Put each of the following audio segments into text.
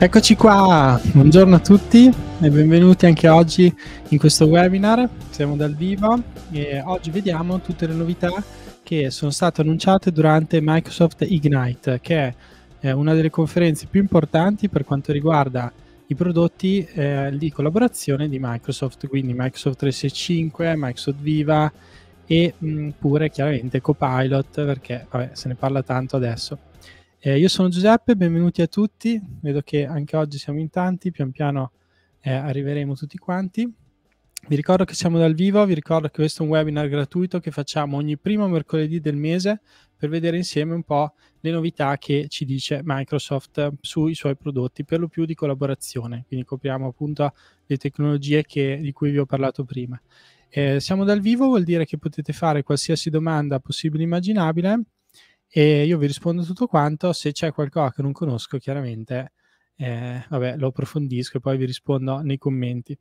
Eccoci qua, buongiorno a tutti e benvenuti anche oggi in questo webinar, siamo dal vivo e oggi vediamo tutte le novità che sono state annunciate durante Microsoft Ignite, che è eh, una delle conferenze più importanti per quanto riguarda i prodotti eh, di collaborazione di Microsoft, quindi Microsoft 365, Microsoft Viva e mh, mm, pure chiaramente Copilot, perché vabbè, se ne parla tanto adesso. Eh, io sono Giuseppe, benvenuti a tutti, vedo che anche oggi siamo in tanti, pian piano eh, arriveremo tutti quanti. Vi ricordo che siamo dal vivo, vi ricordo che questo è un webinar gratuito che facciamo ogni primo mercoledì del mese per vedere insieme un po' le novità che ci dice Microsoft sui suoi prodotti, per lo più di collaborazione, quindi copriamo appunto le tecnologie che, di cui vi ho parlato prima. Eh, siamo dal vivo, vuol dire che potete fare qualsiasi domanda possibile e immaginabile e io vi rispondo tutto quanto, se c'è qualcosa che non conosco chiaramente eh, vabbè, lo approfondisco e poi vi rispondo nei commenti.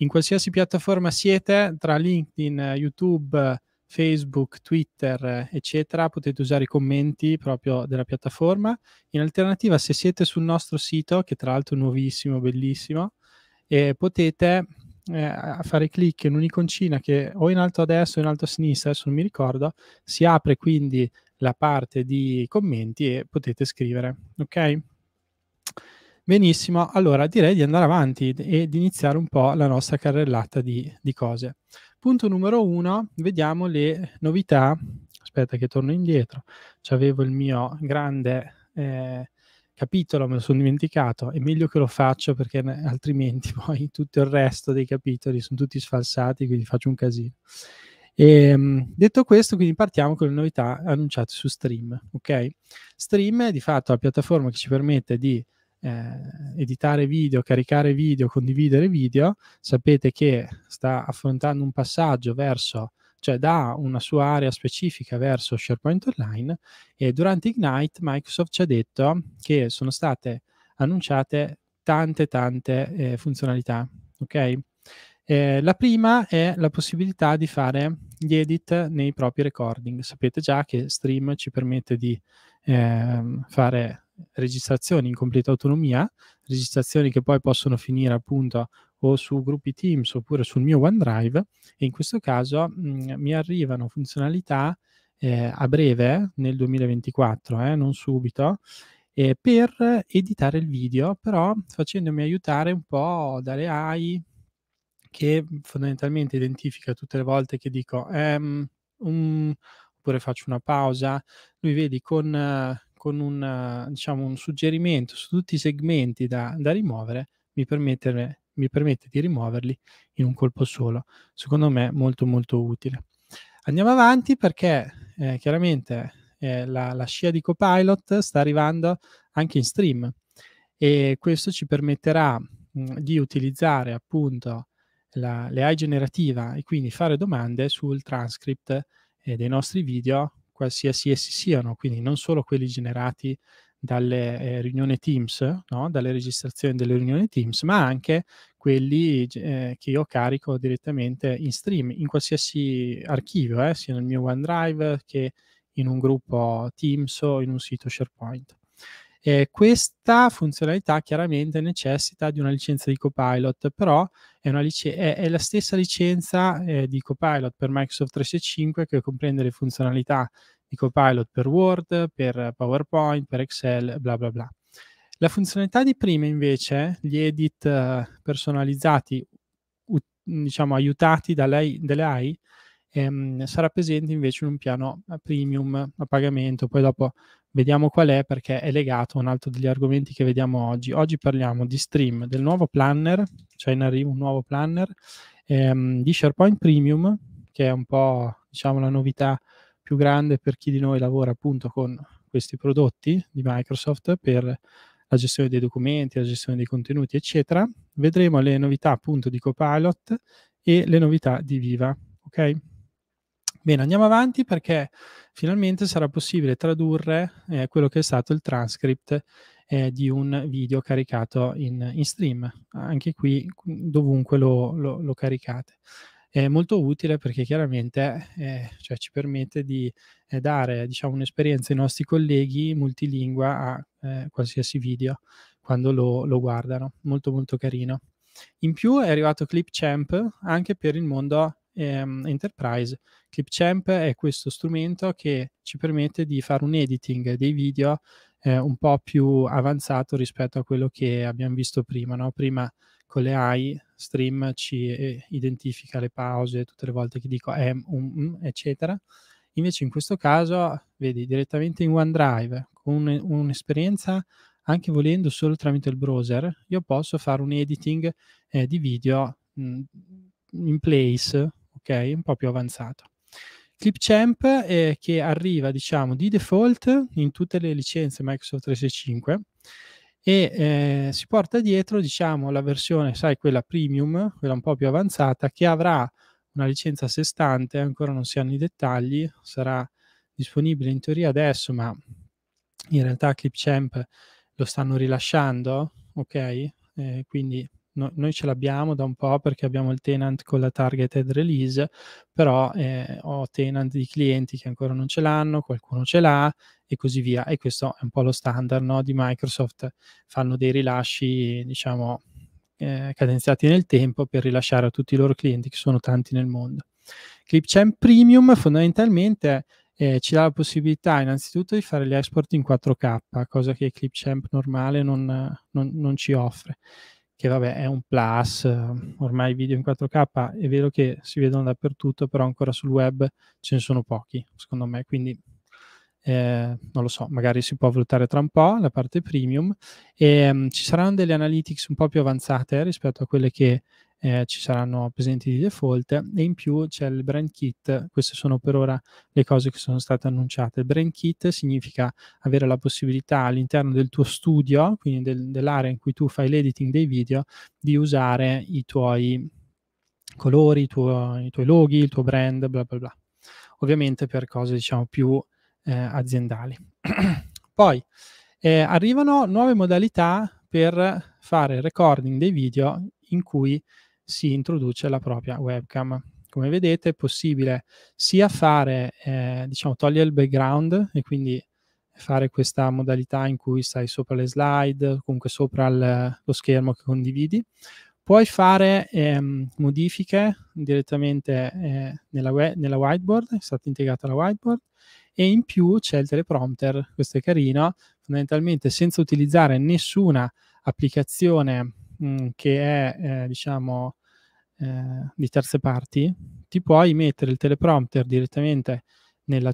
In qualsiasi piattaforma siete, tra LinkedIn, YouTube, Facebook, Twitter, eccetera, potete usare i commenti proprio della piattaforma. In alternativa, se siete sul nostro sito, che tra l'altro è nuovissimo, bellissimo, eh, potete eh, fare clic in un'iconcina che o in alto a destra o in alto a sinistra, adesso non mi ricordo, si apre quindi la parte di commenti e potete scrivere, ok? Benissimo, allora direi di andare avanti e di iniziare un po' la nostra carrellata di, di cose. Punto numero uno, vediamo le novità. Aspetta che torno indietro. C'avevo il mio grande eh, capitolo, me lo sono dimenticato. È meglio che lo faccio perché altrimenti poi tutto il resto dei capitoli sono tutti sfalsati, quindi faccio un casino. E, ehm, detto questo, quindi partiamo con le novità annunciate su Stream. Ok? Stream è di fatto la piattaforma che ci permette di eh, editare video, caricare video, condividere video, sapete che sta affrontando un passaggio verso cioè da una sua area specifica verso SharePoint Online e durante Ignite Microsoft ci ha detto che sono state annunciate tante tante eh, funzionalità, ok? Eh, la prima è la possibilità di fare gli edit nei propri recording. Sapete già che Stream ci permette di eh, fare registrazioni in completa autonomia, registrazioni che poi possono finire appunto o su gruppi Teams oppure sul mio OneDrive e in questo caso mh, mm, mi arrivano funzionalità eh, a breve nel 2024, eh, non subito, eh, per editare il video, però facendomi aiutare un po' dalle AI che fondamentalmente identifica tutte le volte che dico ehm, um, oppure faccio una pausa, lui vedi con eh, con un, diciamo, un suggerimento su tutti i segmenti da, da rimuovere, mi, mi permette di rimuoverli in un colpo solo. Secondo me molto molto utile. Andiamo avanti perché eh, chiaramente eh, la, la, scia di Copilot sta arrivando anche in stream e questo ci permetterà mh, mm, di utilizzare appunto l'AI la, generativa e quindi fare domande sul transcript eh, dei nostri video qualsiasi essi siano, quindi non solo quelli generati dalle eh, riunioni Teams, no? dalle registrazioni delle riunioni Teams, ma anche quelli eh, che io carico direttamente in stream, in qualsiasi archivio, eh, sia nel mio OneDrive che in un gruppo Teams o in un sito SharePoint. Eh, questa funzionalità chiaramente necessita di una licenza di copilot, però è, lice- è, è la stessa licenza eh, di copilot per Microsoft 365 che comprende le funzionalità di copilot per Word, per PowerPoint, per Excel, bla bla bla. La funzionalità di prima invece, gli edit eh, personalizzati, diciamo aiutati dalle AI ehm, sarà presente invece in un piano eh, premium a pagamento, poi dopo vediamo qual è perché è legato a un altro degli argomenti che vediamo oggi. Oggi parliamo di stream, del nuovo planner, cioè in arrivo un nuovo planner, ehm, di SharePoint Premium, che è un po' diciamo la novità più grande per chi di noi lavora appunto con questi prodotti di Microsoft per la gestione dei documenti, la gestione dei contenuti, eccetera. Vedremo le novità appunto di Copilot e le novità di Viva, ok? Bene, andiamo avanti perché finalmente sarà possibile tradurre eh, quello che è stato il transcript eh, di un video caricato in, in, stream, anche qui dovunque lo, lo, lo caricate. È molto utile perché chiaramente eh, cioè ci permette di eh, dare diciamo, un'esperienza ai nostri colleghi multilingua a eh, qualsiasi video quando lo, lo guardano. Molto molto carino. In più è arrivato Clipchamp anche per il mondo ehm, Enterprise. Clipchamp è questo strumento che ci permette di fare un editing dei video eh, un po' più avanzato rispetto a quello che abbiamo visto prima. No? Prima con le AI Stream ci eh, identifica le pause tutte le volte che dico M, um, um, eccetera. Invece in questo caso, vedi, direttamente in OneDrive, con un, un'esperienza anche volendo solo tramite il browser, io posso fare un editing eh, di video mh, mm, in place ok? Un po' più avanzato. Clipchamp eh, che arriva, diciamo, di default in tutte le licenze Microsoft 365 e eh, si porta dietro, diciamo, la versione, sai, quella premium, quella un po' più avanzata, che avrà una licenza a sé stante, ancora non si hanno i dettagli, sarà disponibile in teoria adesso, ma in realtà Clipchamp lo stanno rilasciando, ok? Eh, quindi no, noi ce l'abbiamo da un po' perché abbiamo il tenant con la targeted release, però eh, ho tenant di clienti che ancora non ce l'hanno, qualcuno ce l'ha e così via. E questo è un po' lo standard no, di Microsoft. Fanno dei rilasci, diciamo, eh, cadenziati nel tempo per rilasciare a tutti i loro clienti, che sono tanti nel mondo. Clipchamp Premium fondamentalmente eh, ci dà la possibilità innanzitutto di fare gli export in 4K, cosa che Clipchamp normale non, non, non ci offre che vabbè è un plus, eh, ormai i video in 4K è vero che si vedono dappertutto, però ancora sul web ce ne sono pochi, secondo me, quindi eh, non lo so, magari si può valutare tra un po' la parte premium e um, ci saranno delle analytics un po' più avanzate eh, rispetto a quelle che eh, ci saranno presenti di default e in più c'è il brand kit, queste sono per ora le cose che sono state annunciate. Il brand kit significa avere la possibilità all'interno del tuo studio, quindi del, dell'area in cui tu fai l'editing dei video, di usare i tuoi colori, i, tuo, i tuoi loghi, il tuo brand, bla bla bla. Ovviamente per cose diciamo più eh, aziendali. Poi eh, arrivano nuove modalità per fare il recording dei video in cui si introduce la propria webcam. Come vedete è possibile sia fare, eh, diciamo, togliere il background e quindi fare questa modalità in cui stai sopra le slide, comunque sopra il, lo schermo che condividi. Puoi fare ehm, modifiche direttamente eh, nella, we- nella whiteboard, è stata integrata la whiteboard, e in più c'è il teleprompter, questo è carino, fondamentalmente senza utilizzare nessuna applicazione mh, mm, che è eh, diciamo di terze parti, ti puoi mettere il teleprompter direttamente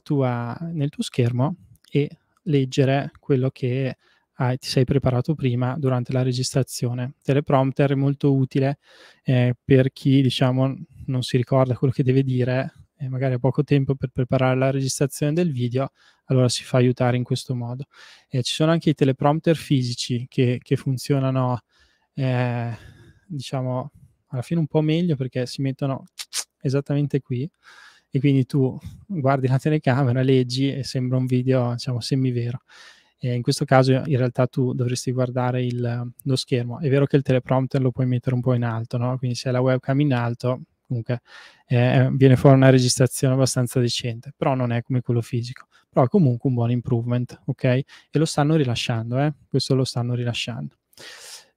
tua, nel tuo schermo e leggere quello che hai, ti sei preparato prima durante la registrazione. Teleprompter è molto utile eh, per chi diciamo non si ricorda quello che deve dire e magari ha poco tempo per preparare la registrazione del video, allora si fa aiutare in questo modo. Eh, ci sono anche i teleprompter fisici che, che funzionano, eh, diciamo, alla fine un po' meglio perché si mettono esattamente qui e quindi tu guardi la telecamera, leggi e sembra un video diciamo semivero. E in questo caso in realtà tu dovresti guardare il, lo schermo. È vero che il teleprompter lo puoi mettere un po' in alto, no? quindi se hai la webcam in alto comunque eh, viene fuori una registrazione abbastanza decente, però non è come quello fisico, però comunque un buon improvement, ok? E lo stanno rilasciando, eh? Questo lo stanno rilasciando.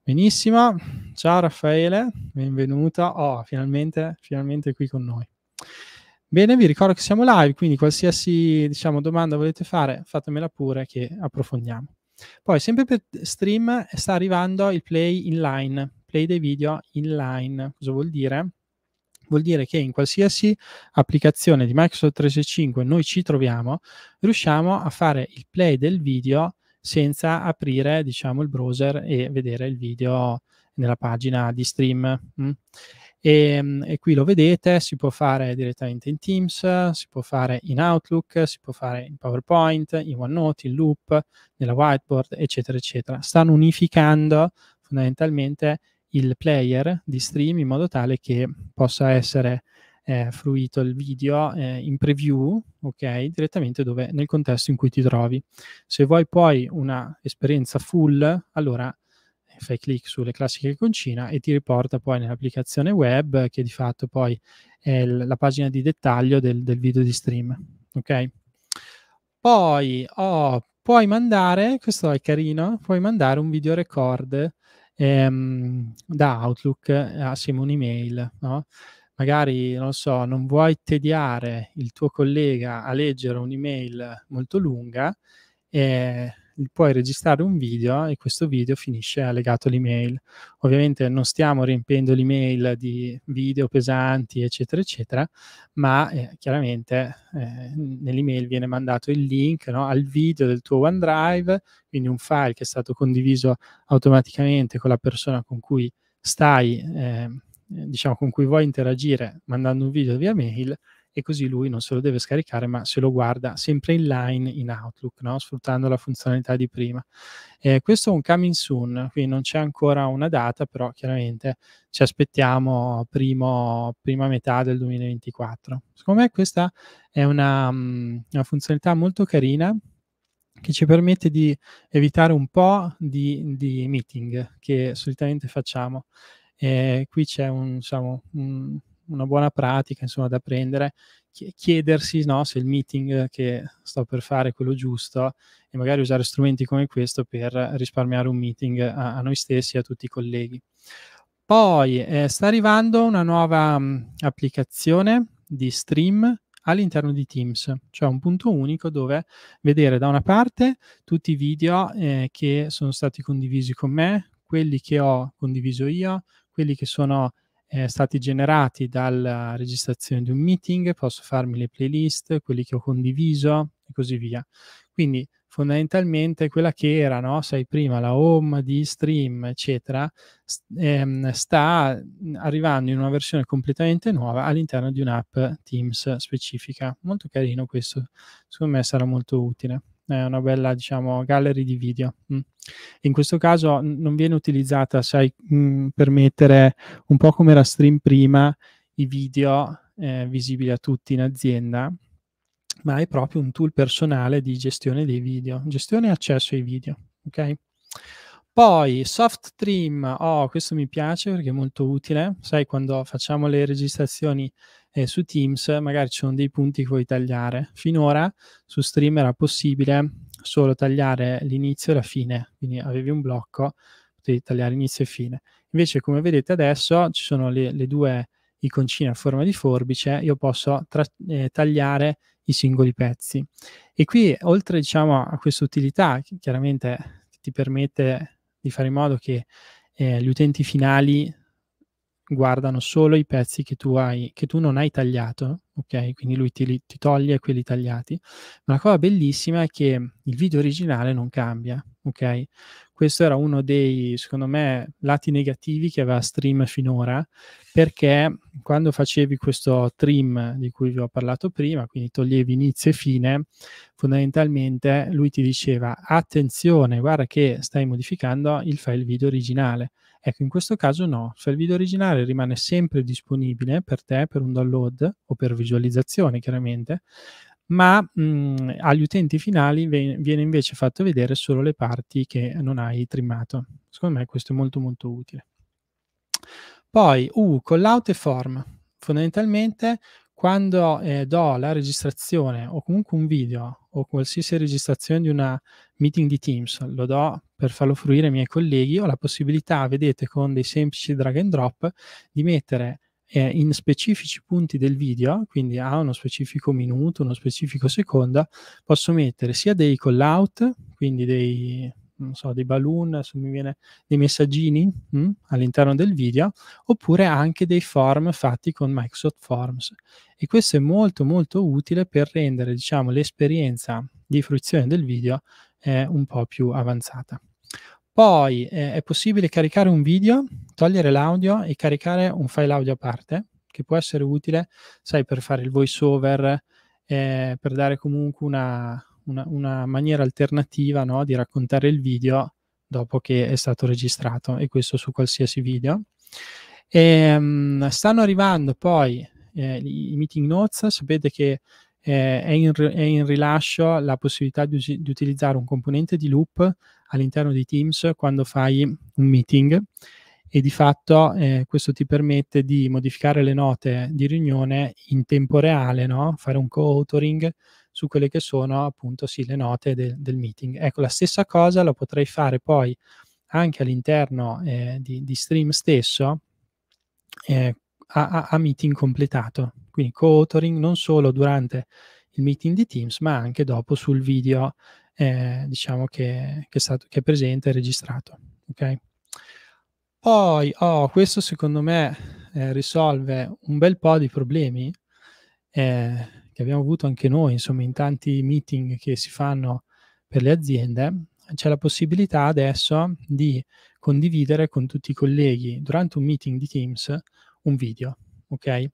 Benissimo, ciao Raffaele, benvenuta. Oh, finalmente, finalmente qui con noi. Bene, vi ricordo che siamo live, quindi qualsiasi diciamo, domanda volete fare, fatemela pure che approfondiamo. Poi, sempre per stream, sta arrivando il play in line, play dei video in line. Cosa vuol dire? Vuol dire che in qualsiasi applicazione di Microsoft 365 noi ci troviamo, riusciamo a fare il play del video senza aprire diciamo, il browser e vedere il video nella pagina di stream. Mm? E, ehm, e, qui lo vedete, si può fare direttamente in Teams, si può fare in Outlook, si può fare in PowerPoint, in OneNote, in Loop, nella whiteboard, eccetera, eccetera. Stanno unificando fondamentalmente il player di stream in modo tale che possa essere eh, fruito il video eh, in preview, ok, direttamente dove, nel contesto in cui ti trovi. Se vuoi poi una esperienza full, allora eh, fai clic sulle classiche iconcina e ti riporta poi nell'applicazione web che di fatto poi è l- la pagina di dettaglio del, del video di stream, ok? Poi oh, puoi mandare, questo è carino, puoi mandare un video record ehm, da Outlook eh, assieme a un'email, no? magari, non so, non vuoi tediare il tuo collega a leggere un'email molto lunga, eh, puoi registrare un video e questo video finisce allegato all'email. Ovviamente non stiamo riempiendo l'email di video pesanti, eccetera, eccetera, ma eh, chiaramente eh, nell'email viene mandato il link no, al video del tuo OneDrive, quindi un file che è stato condiviso automaticamente con la persona con cui stai eh, eh, diciamo, con cui vuoi interagire mandando un video via mail e così lui non se lo deve scaricare ma se lo guarda sempre in line in Outlook, no? sfruttando la funzionalità di prima. Eh, questo è un coming soon, quindi non c'è ancora una data, però chiaramente ci aspettiamo primo, prima metà del 2024. Secondo me questa è una, mm, una funzionalità molto carina che ci permette di evitare un po' di, di meeting che solitamente facciamo e qui c'è un, diciamo, un, una buona pratica insomma, da prendere, chiedersi no, se il meeting che sto per fare è quello giusto e magari usare strumenti come questo per risparmiare un meeting a, a noi stessi e a tutti i colleghi. Poi eh, sta arrivando una nuova mh, mm, applicazione di stream all'interno di Teams, cioè un punto unico dove vedere da una parte tutti i video eh, che sono stati condivisi con me, quelli che ho condiviso io, quelli che sono eh, stati generati dalla registrazione di un meeting, posso farmi le playlist, quelli che ho condiviso e così via. Quindi fondamentalmente quella che era, no? sai prima, la home di stream, eccetera, st- ehm, sta mm, arrivando in una versione completamente nuova all'interno di un'app Teams specifica. Molto carino questo, secondo me sarà molto utile eh, una bella diciamo, gallery di video. Mm. In questo caso non viene utilizzata, sai, mh, mm, per mettere un po' come era stream prima i video eh, visibili a tutti in azienda, ma è proprio un tool personale di gestione dei video, gestione e accesso ai video, ok? Poi soft stream oh, questo mi piace perché è molto utile, sai quando facciamo le registrazioni e su Teams magari ci sono dei punti che vuoi tagliare. Finora su Stream era possibile solo tagliare l'inizio e la fine, quindi avevi un blocco, potevi tagliare inizio e fine. Invece come vedete adesso ci sono le, le due iconcine a forma di forbice, io posso tra, eh, tagliare i singoli pezzi. E qui oltre diciamo, a questa utilità, chiaramente ti permette di fare in modo che eh, gli utenti finali guardano solo i pezzi che tu, hai, che tu non hai tagliato, ok? Quindi lui ti, ti toglie quelli tagliati. Ma la cosa bellissima è che il video originale non cambia, ok? questo era uno dei, secondo me, lati negativi che aveva Stream finora, perché quando facevi questo trim di cui vi ho parlato prima, quindi toglievi inizio e fine, fondamentalmente lui ti diceva attenzione, guarda che stai modificando il file video originale. Ecco, in questo caso no, il file video originale rimane sempre disponibile per te, per un download o per visualizzazione chiaramente, ma mh, mhmm, agli utenti finali viene invece fatto vedere solo le parti che non hai trimmato. Secondo me questo è molto molto utile. Poi, uh, callout e form. Fondamentalmente, quando eh, do la registrazione o comunque un video o qualsiasi registrazione di una meeting di Teams, lo do per farlo fruire ai miei colleghi, ho la possibilità, vedete, con dei semplici drag and drop, di mettere eh, in specifici punti del video, quindi a uno specifico minuto, uno specifico secondo, posso mettere sia dei call out, quindi dei, non so, dei balloon, se mi viene, dei messaggini mh, mm, all'interno del video, oppure anche dei form fatti con Microsoft Forms. E questo è molto molto utile per rendere, diciamo, l'esperienza di fruizione del video eh, un po' più avanzata. Poi eh, è possibile caricare un video, togliere l'audio e caricare un file audio a parte, che può essere utile, sai, per fare il voiceover, eh, per dare comunque una, una, una maniera alternativa no, di raccontare il video dopo che è stato registrato, e questo su qualsiasi video. E, um, stanno arrivando poi eh, i meeting notes, sapete che eh, è, in, è, in, rilascio la possibilità di, di, utilizzare un componente di loop all'interno di Teams quando fai un meeting e di fatto eh, questo ti permette di modificare le note di riunione in tempo reale, no? fare un co-authoring su quelle che sono appunto sì, le note de, del meeting. Ecco, la stessa cosa lo potrei fare poi anche all'interno eh, di, di, Stream stesso eh, a, a, a meeting completato quindi co-authoring non solo durante il meeting di Teams, ma anche dopo sul video eh, diciamo che, che, è stato, che è presente e registrato. Okay? Poi, oh, questo secondo me eh, risolve un bel po' di problemi eh, che abbiamo avuto anche noi, insomma, in tanti meeting che si fanno per le aziende. C'è la possibilità adesso di condividere con tutti i colleghi durante un meeting di Teams un video, ok?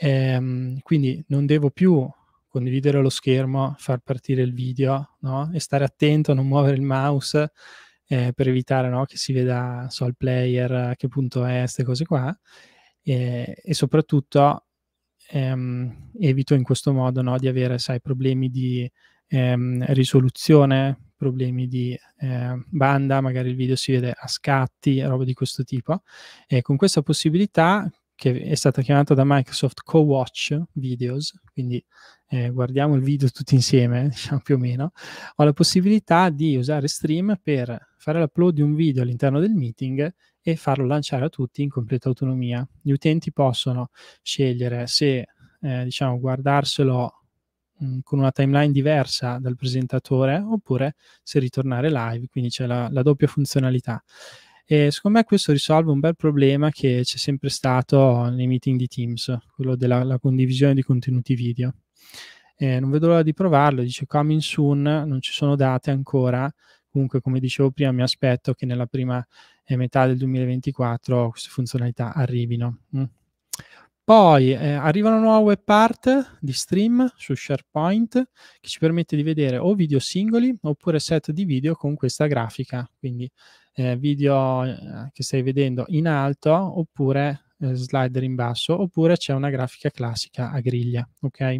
Ehm, quindi non devo più condividere lo schermo, far partire il video no? e stare attento a non muovere il mouse eh, per evitare no? che si veda so, il player a che punto è, queste cose qua. E, e soprattutto ehm, evito in questo modo no? di avere sai, problemi di ehm, risoluzione, problemi di eh, banda, magari il video si vede a scatti, roba di questo tipo. E con questa possibilità che è stata chiamata da Microsoft Co-Watch Videos, quindi eh, guardiamo il video tutti insieme, diciamo più o meno, ho la possibilità di usare Stream per fare l'upload di un video all'interno del meeting e farlo lanciare a tutti in completa autonomia. Gli utenti possono scegliere se eh, diciamo, guardarselo mh, mm, con una timeline diversa dal presentatore oppure se ritornare live, quindi c'è la, la doppia funzionalità. E secondo me questo risolve un bel problema che c'è sempre stato nei meeting di Teams, quello della condivisione di contenuti video. Eh, non vedo l'ora di provarlo, dice coming soon, non ci sono date ancora, comunque come dicevo prima mi aspetto che nella prima eh, metà del 2024 queste funzionalità arrivino. Mm. Poi eh, arriva una nuova web part di stream su SharePoint che ci permette di vedere o video singoli oppure set di video con questa grafica, quindi eh, video eh, che stai vedendo in alto oppure eh, slider in basso oppure c'è una grafica classica a griglia, ok?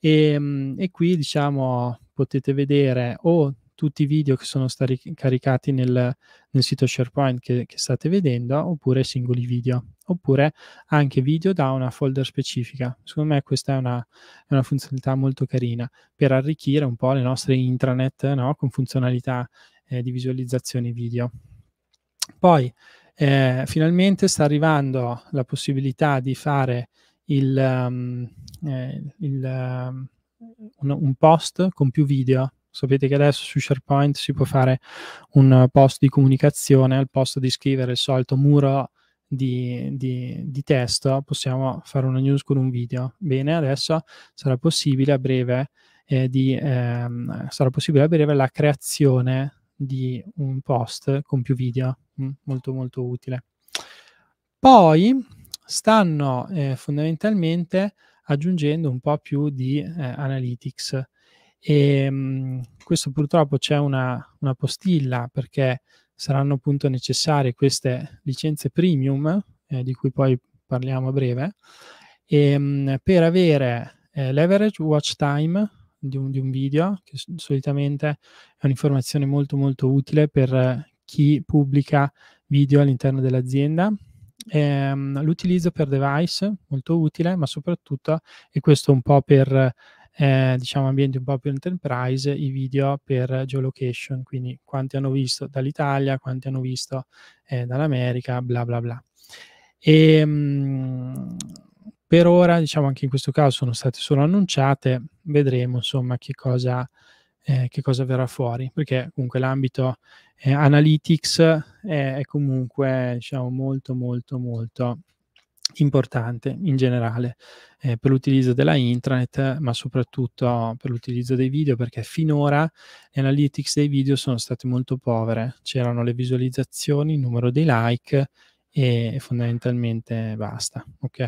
E, mm, e qui diciamo potete vedere o tutti i video che sono stati caricati nel, nel sito SharePoint che, che, state vedendo oppure singoli video oppure anche video da una folder specifica. Secondo me questa è una, è una funzionalità molto carina per arricchire un po' le nostre intranet no? con funzionalità eh, di visualizzazione video. Poi eh, finalmente sta arrivando la possibilità di fare il, um, eh, il, um, un, un post con più video Sapete che adesso su SharePoint si può fare un post di comunicazione al posto di scrivere il solito muro di, di, di testo possiamo fare una news con un video. Bene, adesso sarà possibile a breve, eh, di, ehm, sarà possibile a breve la creazione di un post con più video, mm, molto molto utile. Poi stanno eh, fondamentalmente aggiungendo un po' più di eh, analytics e ehm, mh, questo purtroppo c'è una, una postilla perché saranno appunto necessarie queste licenze premium, eh, di cui poi parliamo a breve, e, ehm, mh, per avere eh, l'average watch time di un, di un video, che solitamente è un'informazione molto molto utile per chi pubblica video all'interno dell'azienda, Ehm, l'utilizzo per device molto utile, ma soprattutto, e questo un po' per eh, diciamo ambienti un po' più enterprise, i video per geolocation, quindi quanti hanno visto dall'Italia, quanti hanno visto eh, dall'America, bla bla bla. E, ehm, mh, per ora, diciamo anche in questo caso sono state solo annunciate, vedremo insomma che cosa, eh, che cosa verrà fuori, perché comunque l'ambito eh, analytics è, è comunque diciamo molto molto molto importante in generale eh, per l'utilizzo della intranet, ma soprattutto per l'utilizzo dei video, perché finora le analytics dei video sono state molto povere. C'erano le visualizzazioni, il numero dei like e fondamentalmente basta. Ok.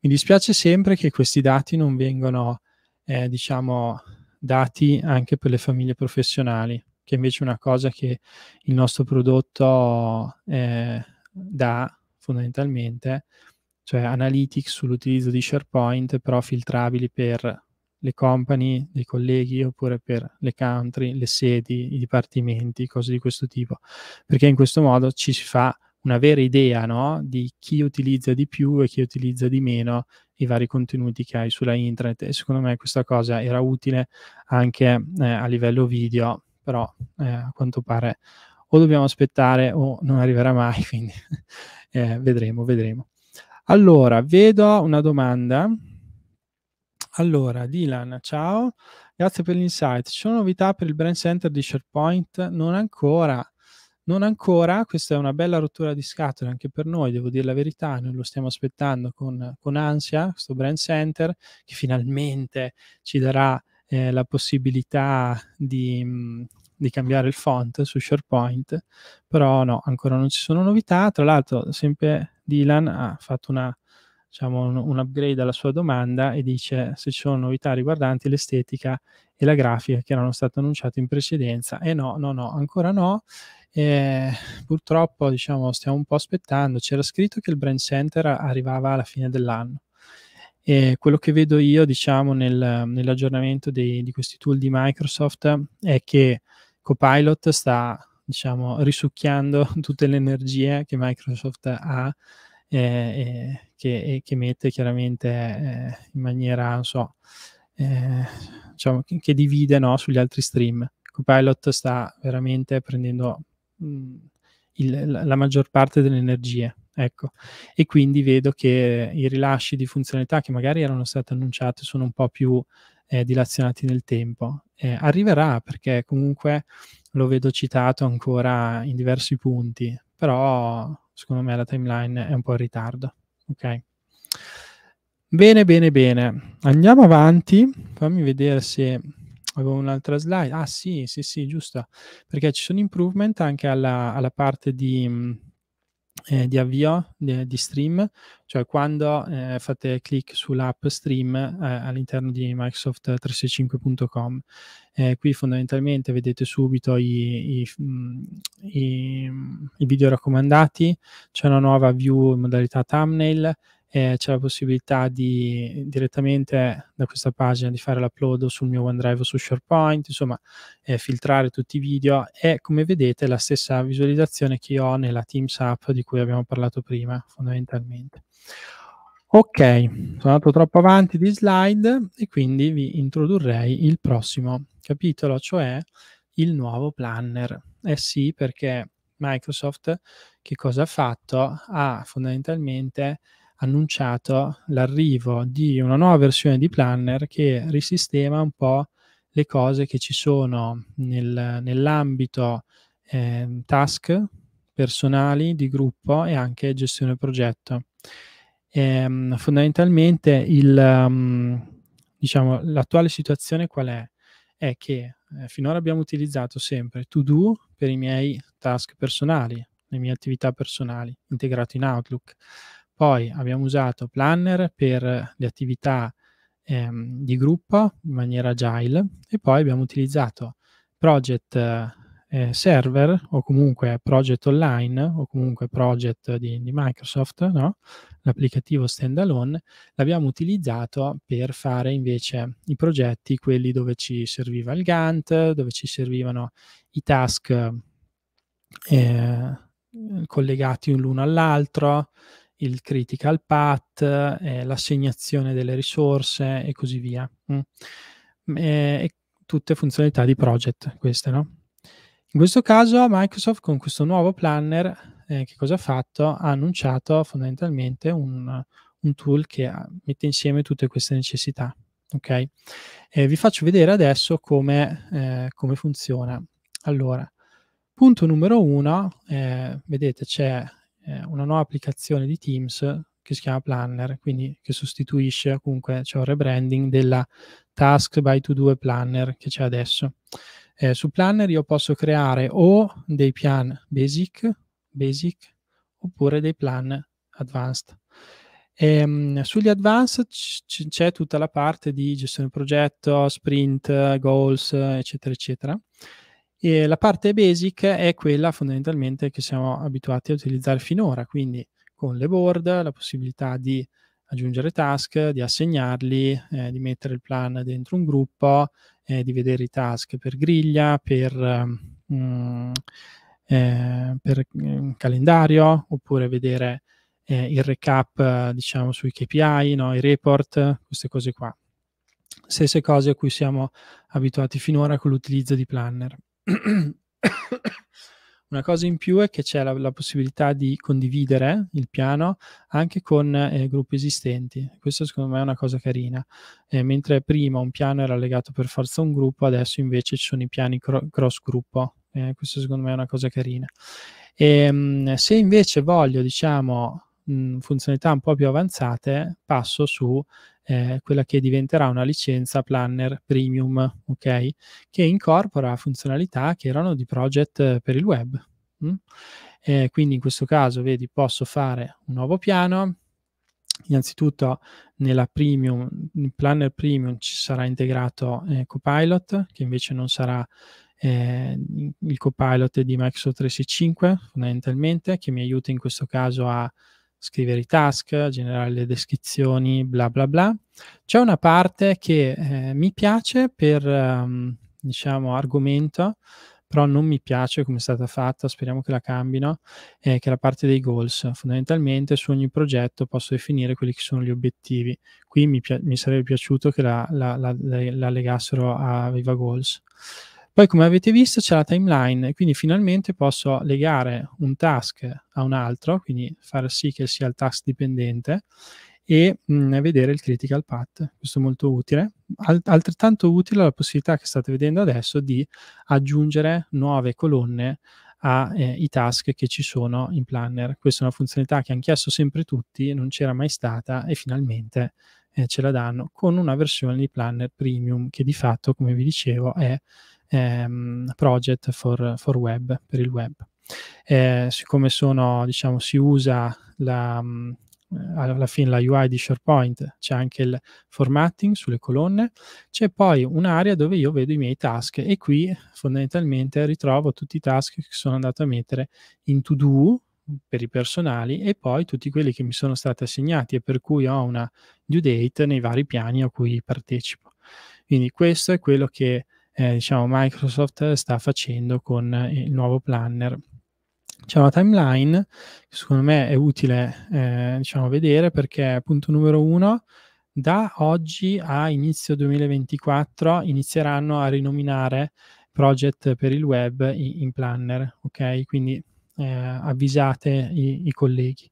Mi dispiace sempre che questi dati non vengano, eh, diciamo, dati anche per le famiglie professionali, che invece è una cosa che il nostro prodotto eh, dà fondamentalmente, cioè analytics sull'utilizzo di SharePoint, però filtrabili per le company, i colleghi, oppure per le country, le sedi, i dipartimenti, cose di questo tipo. Perché in questo modo ci si fa una vera idea no? di chi utilizza di più e chi utilizza di meno i vari contenuti che hai sulla internet E secondo me questa cosa era utile anche eh, a livello video, però eh, a quanto pare o dobbiamo aspettare o non arriverà mai, quindi eh, vedremo, vedremo. Allora, vedo una domanda. Allora, Dylan, ciao, grazie per l'insight. Ci sono novità per il brand center di SharePoint? Non ancora. Non ancora, questa è una bella rottura di scatole anche per noi, devo dire la verità, noi lo stiamo aspettando con, con ansia, questo brand center che finalmente ci darà eh, la possibilità di mh, mm, di cambiare il font su SharePoint, però no, ancora non ci sono novità. Tra l'altro, sempre Dylan ha fatto una, diciamo, un, un, upgrade alla sua domanda e dice se ci sono novità riguardanti l'estetica e la grafica che erano state annunciate in precedenza. E no, no, no, ancora no. E purtroppo diciamo, stiamo un po' aspettando. C'era scritto che il brand center arrivava alla fine dell'anno. E quello che vedo io, diciamo, nel, nell'aggiornamento dei, di questi tool di Microsoft è che Copilot sta diciamo, risucchiando tutte le energie che Microsoft ha eh, eh, che, e che, mette chiaramente eh, in maniera, non so, eh, diciamo, che, che divide no, sugli altri stream. Copilot sta veramente prendendo mh, mm, il, la, la maggior parte delle energie. Ecco, e quindi vedo che i rilasci di funzionalità che magari erano state annunciate sono un po' più eh, dilazionati nel tempo. Eh, arriverà perché comunque lo vedo citato ancora in diversi punti, però secondo me la timeline è un po' in ritardo. Ok. Bene, bene, bene. Andiamo avanti. Fammi vedere se avevo un'altra slide. Ah sì, sì, sì, giusto. Perché ci sono improvement anche alla, alla parte di, eh, di avvio di, di, stream, cioè quando eh, fate clic sull'app stream eh, all'interno di Microsoft365.com. Eh, qui fondamentalmente vedete subito i, i, mm, i, i video raccomandati, c'è una nuova view in modalità thumbnail, eh, c'è la possibilità di direttamente da questa pagina di fare l'upload sul mio OneDrive o su SharePoint, insomma eh, filtrare tutti i video e come vedete la stessa visualizzazione che io ho nella Teams app di cui abbiamo parlato prima fondamentalmente. Ok, sono andato troppo avanti di slide e quindi vi introdurrei il prossimo capitolo, cioè il nuovo planner. Eh sì, perché Microsoft che cosa ha fatto? Ha fondamentalmente annunciato l'arrivo di una nuova versione di Planner che risistema un po' le cose che ci sono nel, nell'ambito eh, task personali di gruppo e anche gestione progetto. E, ehm, fondamentalmente il, ehm, diciamo, l'attuale situazione qual è? È che eh, finora abbiamo utilizzato sempre to do per i miei task personali, le mie attività personali integrato in Outlook. Poi abbiamo usato Planner per le attività ehm, di gruppo in maniera agile e poi abbiamo utilizzato project eh, server o comunque project online o comunque project di, di Microsoft, no? l'applicativo standalone, l'abbiamo utilizzato per fare invece i progetti, quelli dove ci serviva il Gantt, dove ci servivano i task eh, collegati l'uno all'altro, il critical path, eh, l'assegnazione delle risorse e così via. Mm. E, e tutte funzionalità di project queste, no? In questo caso Microsoft con questo nuovo planner eh, che cosa ha fatto? Ha annunciato fondamentalmente un, un tool che ah, mette insieme tutte queste necessità. Ok? Eh, vi faccio vedere adesso come, eh, come funziona. Allora, punto numero uno, eh, vedete c'è eh, una nuova applicazione di Teams che si chiama Planner, quindi che sostituisce comunque, c'è un rebranding della Task by To Do Planner che c'è adesso. Eh, su Planner io posso creare o dei plan basic, basic oppure dei plan advanced. E, um, sugli advanced c- c'è tutta la parte di gestione progetto, sprint, goals, eccetera, eccetera. E la parte basic è quella fondamentalmente che siamo abituati a utilizzare finora, quindi con le board, la possibilità di aggiungere task, di assegnarli, eh, di mettere il plan dentro un gruppo, eh, di vedere i task per griglia, per, mm, eh, per mm, calendario, oppure vedere eh, il recap, diciamo, sui KPI, no? i report, queste cose qua. Stesse cose a cui siamo abituati finora con l'utilizzo di planner. Una cosa in più è che c'è la, la possibilità di condividere il piano anche con eh, gruppi esistenti. Questo secondo me è una cosa carina. Eh, mentre prima un piano era legato per forza a un gruppo, adesso invece ci sono i piani cro- cross gruppo. Eh, questo secondo me è una cosa carina. E, ehm, mh, se invece voglio, diciamo, mh, funzionalità un po' più avanzate, passo su eh, quella che diventerà una licenza Planner Premium, ok? Che incorpora funzionalità che erano di project per il web. Mm? Eh, quindi in questo caso, vedi, posso fare un nuovo piano. Innanzitutto nella premium, nel planner premium ci sarà integrato eh, Copilot, che invece non sarà eh, il copilot di Microsoft 365 fondamentalmente che mi aiuta in questo caso a scrivere i task, generare le descrizioni, bla bla bla. C'è una parte che eh, mi piace per, um, diciamo, argomento, però non mi piace come è stata fatta, speriamo che la cambino, eh, che è la parte dei goals. Fondamentalmente su ogni progetto posso definire quelli che sono gli obiettivi. Qui mi, pi- mi sarebbe piaciuto che la, la, la, la legassero a Viva Goals. Poi come avete visto c'è la timeline, quindi finalmente posso legare un task a un altro, quindi far sì che sia il task dipendente e mh, mm, vedere il critical path. Questo è molto utile. Alt altrettanto utile la possibilità che state vedendo adesso di aggiungere nuove colonne ai eh, task che ci sono in Planner. Questa è una funzionalità che hanno chiesto sempre tutti, non c'era mai stata e finalmente eh, ce la danno con una versione di Planner Premium che di fatto, come vi dicevo, è ehm, project for, for, web, per il web. Eh, siccome sono, diciamo, si usa la, mm, eh, alla fine la UI di SharePoint, c'è anche il formatting sulle colonne, c'è poi un'area dove io vedo i miei task e qui fondamentalmente ritrovo tutti i task che sono andato a mettere in to do per i personali e poi tutti quelli che mi sono stati assegnati e per cui ho una due date nei vari piani a cui partecipo. Quindi questo è quello che eh, diciamo, Microsoft sta facendo con eh, il nuovo planner. C'è una timeline che secondo me è utile eh, diciamo, vedere perché punto numero uno, da oggi a inizio 2024 inizieranno a rinominare project per il web in planner, ok? Quindi eh, avvisate i, i, colleghi.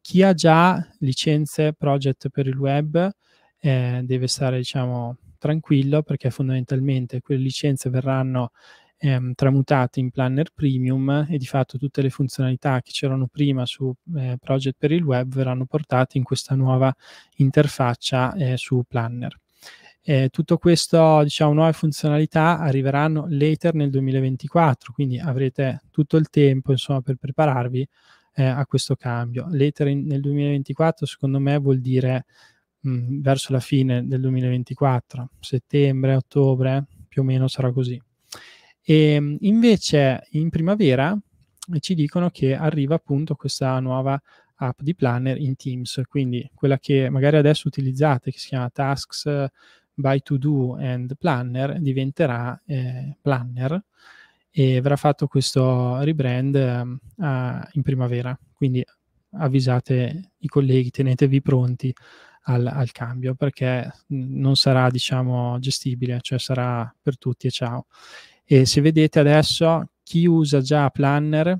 Chi ha già licenze project per il web eh, deve stare, diciamo, tranquillo perché fondamentalmente quelle licenze verranno ehm, tramutate in Planner Premium e di fatto tutte le funzionalità che c'erano prima su eh, Project per il web verranno portate in questa nuova interfaccia eh, su Planner. Eh, tutto questo, diciamo, nuove funzionalità arriveranno later nel 2024, quindi avrete tutto il tempo, insomma, per prepararvi eh, a questo cambio. Later in, nel 2024, secondo me, vuol dire Mm, verso la fine del 2024, settembre, ottobre, più o meno sarà così. E mm, invece in primavera eh, ci dicono che arriva appunto questa nuova app di planner in Teams, quindi quella che magari adesso utilizzate, che si chiama Tasks by To Do and Planner, diventerà eh, Planner e verrà fatto questo rebrand eh, in primavera. Quindi avvisate i colleghi, tenetevi pronti al, al cambio perché mhmm, non sarà diciamo gestibile, cioè sarà per tutti e ciao. E se vedete adesso chi usa già Planner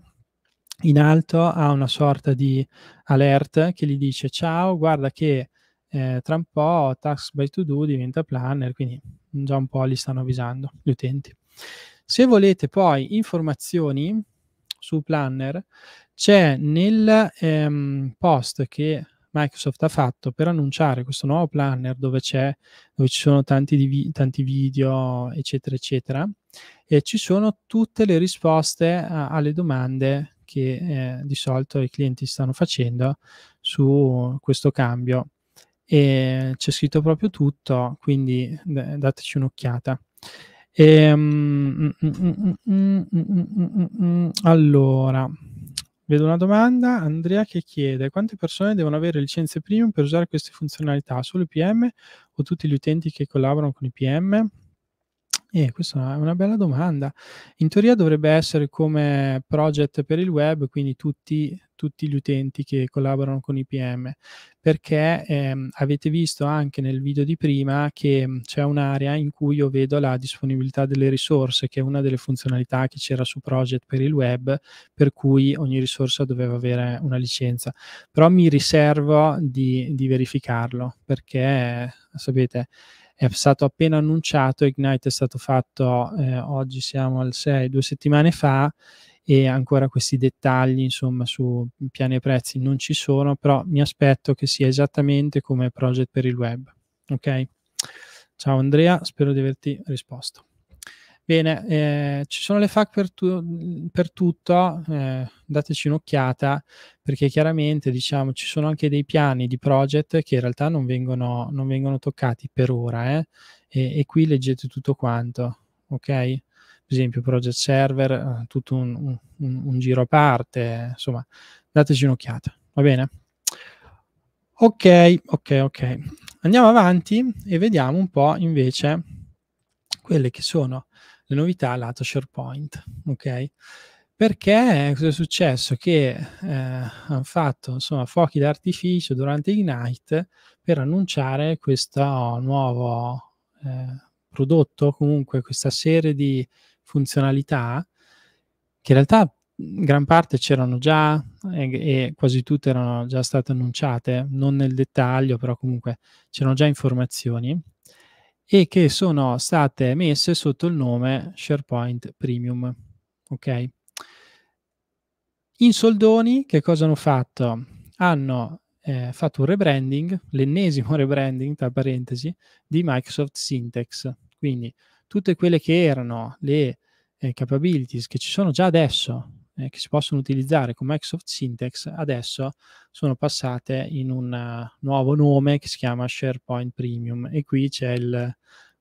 in alto ha una sorta di alert che gli dice ciao, guarda che eh, tra un po' tax by To Do diventa Planner, quindi già un po' li stanno avvisando gli utenti. Se volete poi informazioni su Planner, c'è nel ehm, post che Microsoft ha fatto per annunciare questo nuovo planner dove, c'è, dove ci sono tanti, divi- tanti, video, eccetera, eccetera, e ci sono tutte le risposte a- alle domande che eh, di solito i clienti stanno facendo su questo cambio. E c'è scritto proprio tutto, quindi d- dateci un'occhiata. allora, Vedo una domanda, Andrea che chiede quante persone devono avere licenze premium per usare queste funzionalità? Solo i PM o tutti gli utenti che collaborano con i PM? Eh, questa è una bella domanda. In teoria dovrebbe essere come project per il web, quindi tutti tutti gli utenti che collaborano con IPM, perché ehm, avete visto anche nel video di prima che c'è un'area in cui io vedo la disponibilità delle risorse, che è una delle funzionalità che c'era su Project per il web, per cui ogni risorsa doveva avere una licenza. Però mi riservo di, di verificarlo, perché sapete è stato appena annunciato, Ignite è stato fatto eh, oggi siamo al 6, due settimane fa e ancora questi dettagli insomma su piani e prezzi non ci sono, però mi aspetto che sia esattamente come project per il web. Ok? Ciao Andrea, spero di averti risposto. Bene, eh, ci sono le FAQ per, tu, per tutto, eh, dateci un'occhiata perché chiaramente diciamo, ci sono anche dei piani di project che in realtà non vengono, non vengono toccati per ora eh, e, e, qui leggete tutto quanto, ok? per esempio Project Server, eh, tutto un, un, un giro a parte, insomma, dateci un'occhiata, va bene? Ok, ok, ok. Andiamo avanti e vediamo un po' invece quelle che sono le novità lato SharePoint, ok? Perché cosa è successo? Che eh, hanno fatto insomma, fuochi d'artificio durante Ignite per annunciare questo nuovo eh, prodotto, comunque questa serie di funzionalità che in realtà mhmm, gran parte c'erano già e, e, quasi tutte erano già state annunciate, non nel dettaglio, però comunque c'erano già informazioni e che sono state messe sotto il nome SharePoint Premium. Ok? In soldoni, che cosa hanno fatto? Hanno eh, fatto un rebranding, l'ennesimo rebranding, tra parentesi, di Microsoft Syntex. Quindi tutte quelle che erano le eh, capabilities che ci sono già adesso, eh, che si possono utilizzare con Microsoft Syntax, adesso sono passate in un eh, nuovo nome che si chiama SharePoint Premium e qui c'è il,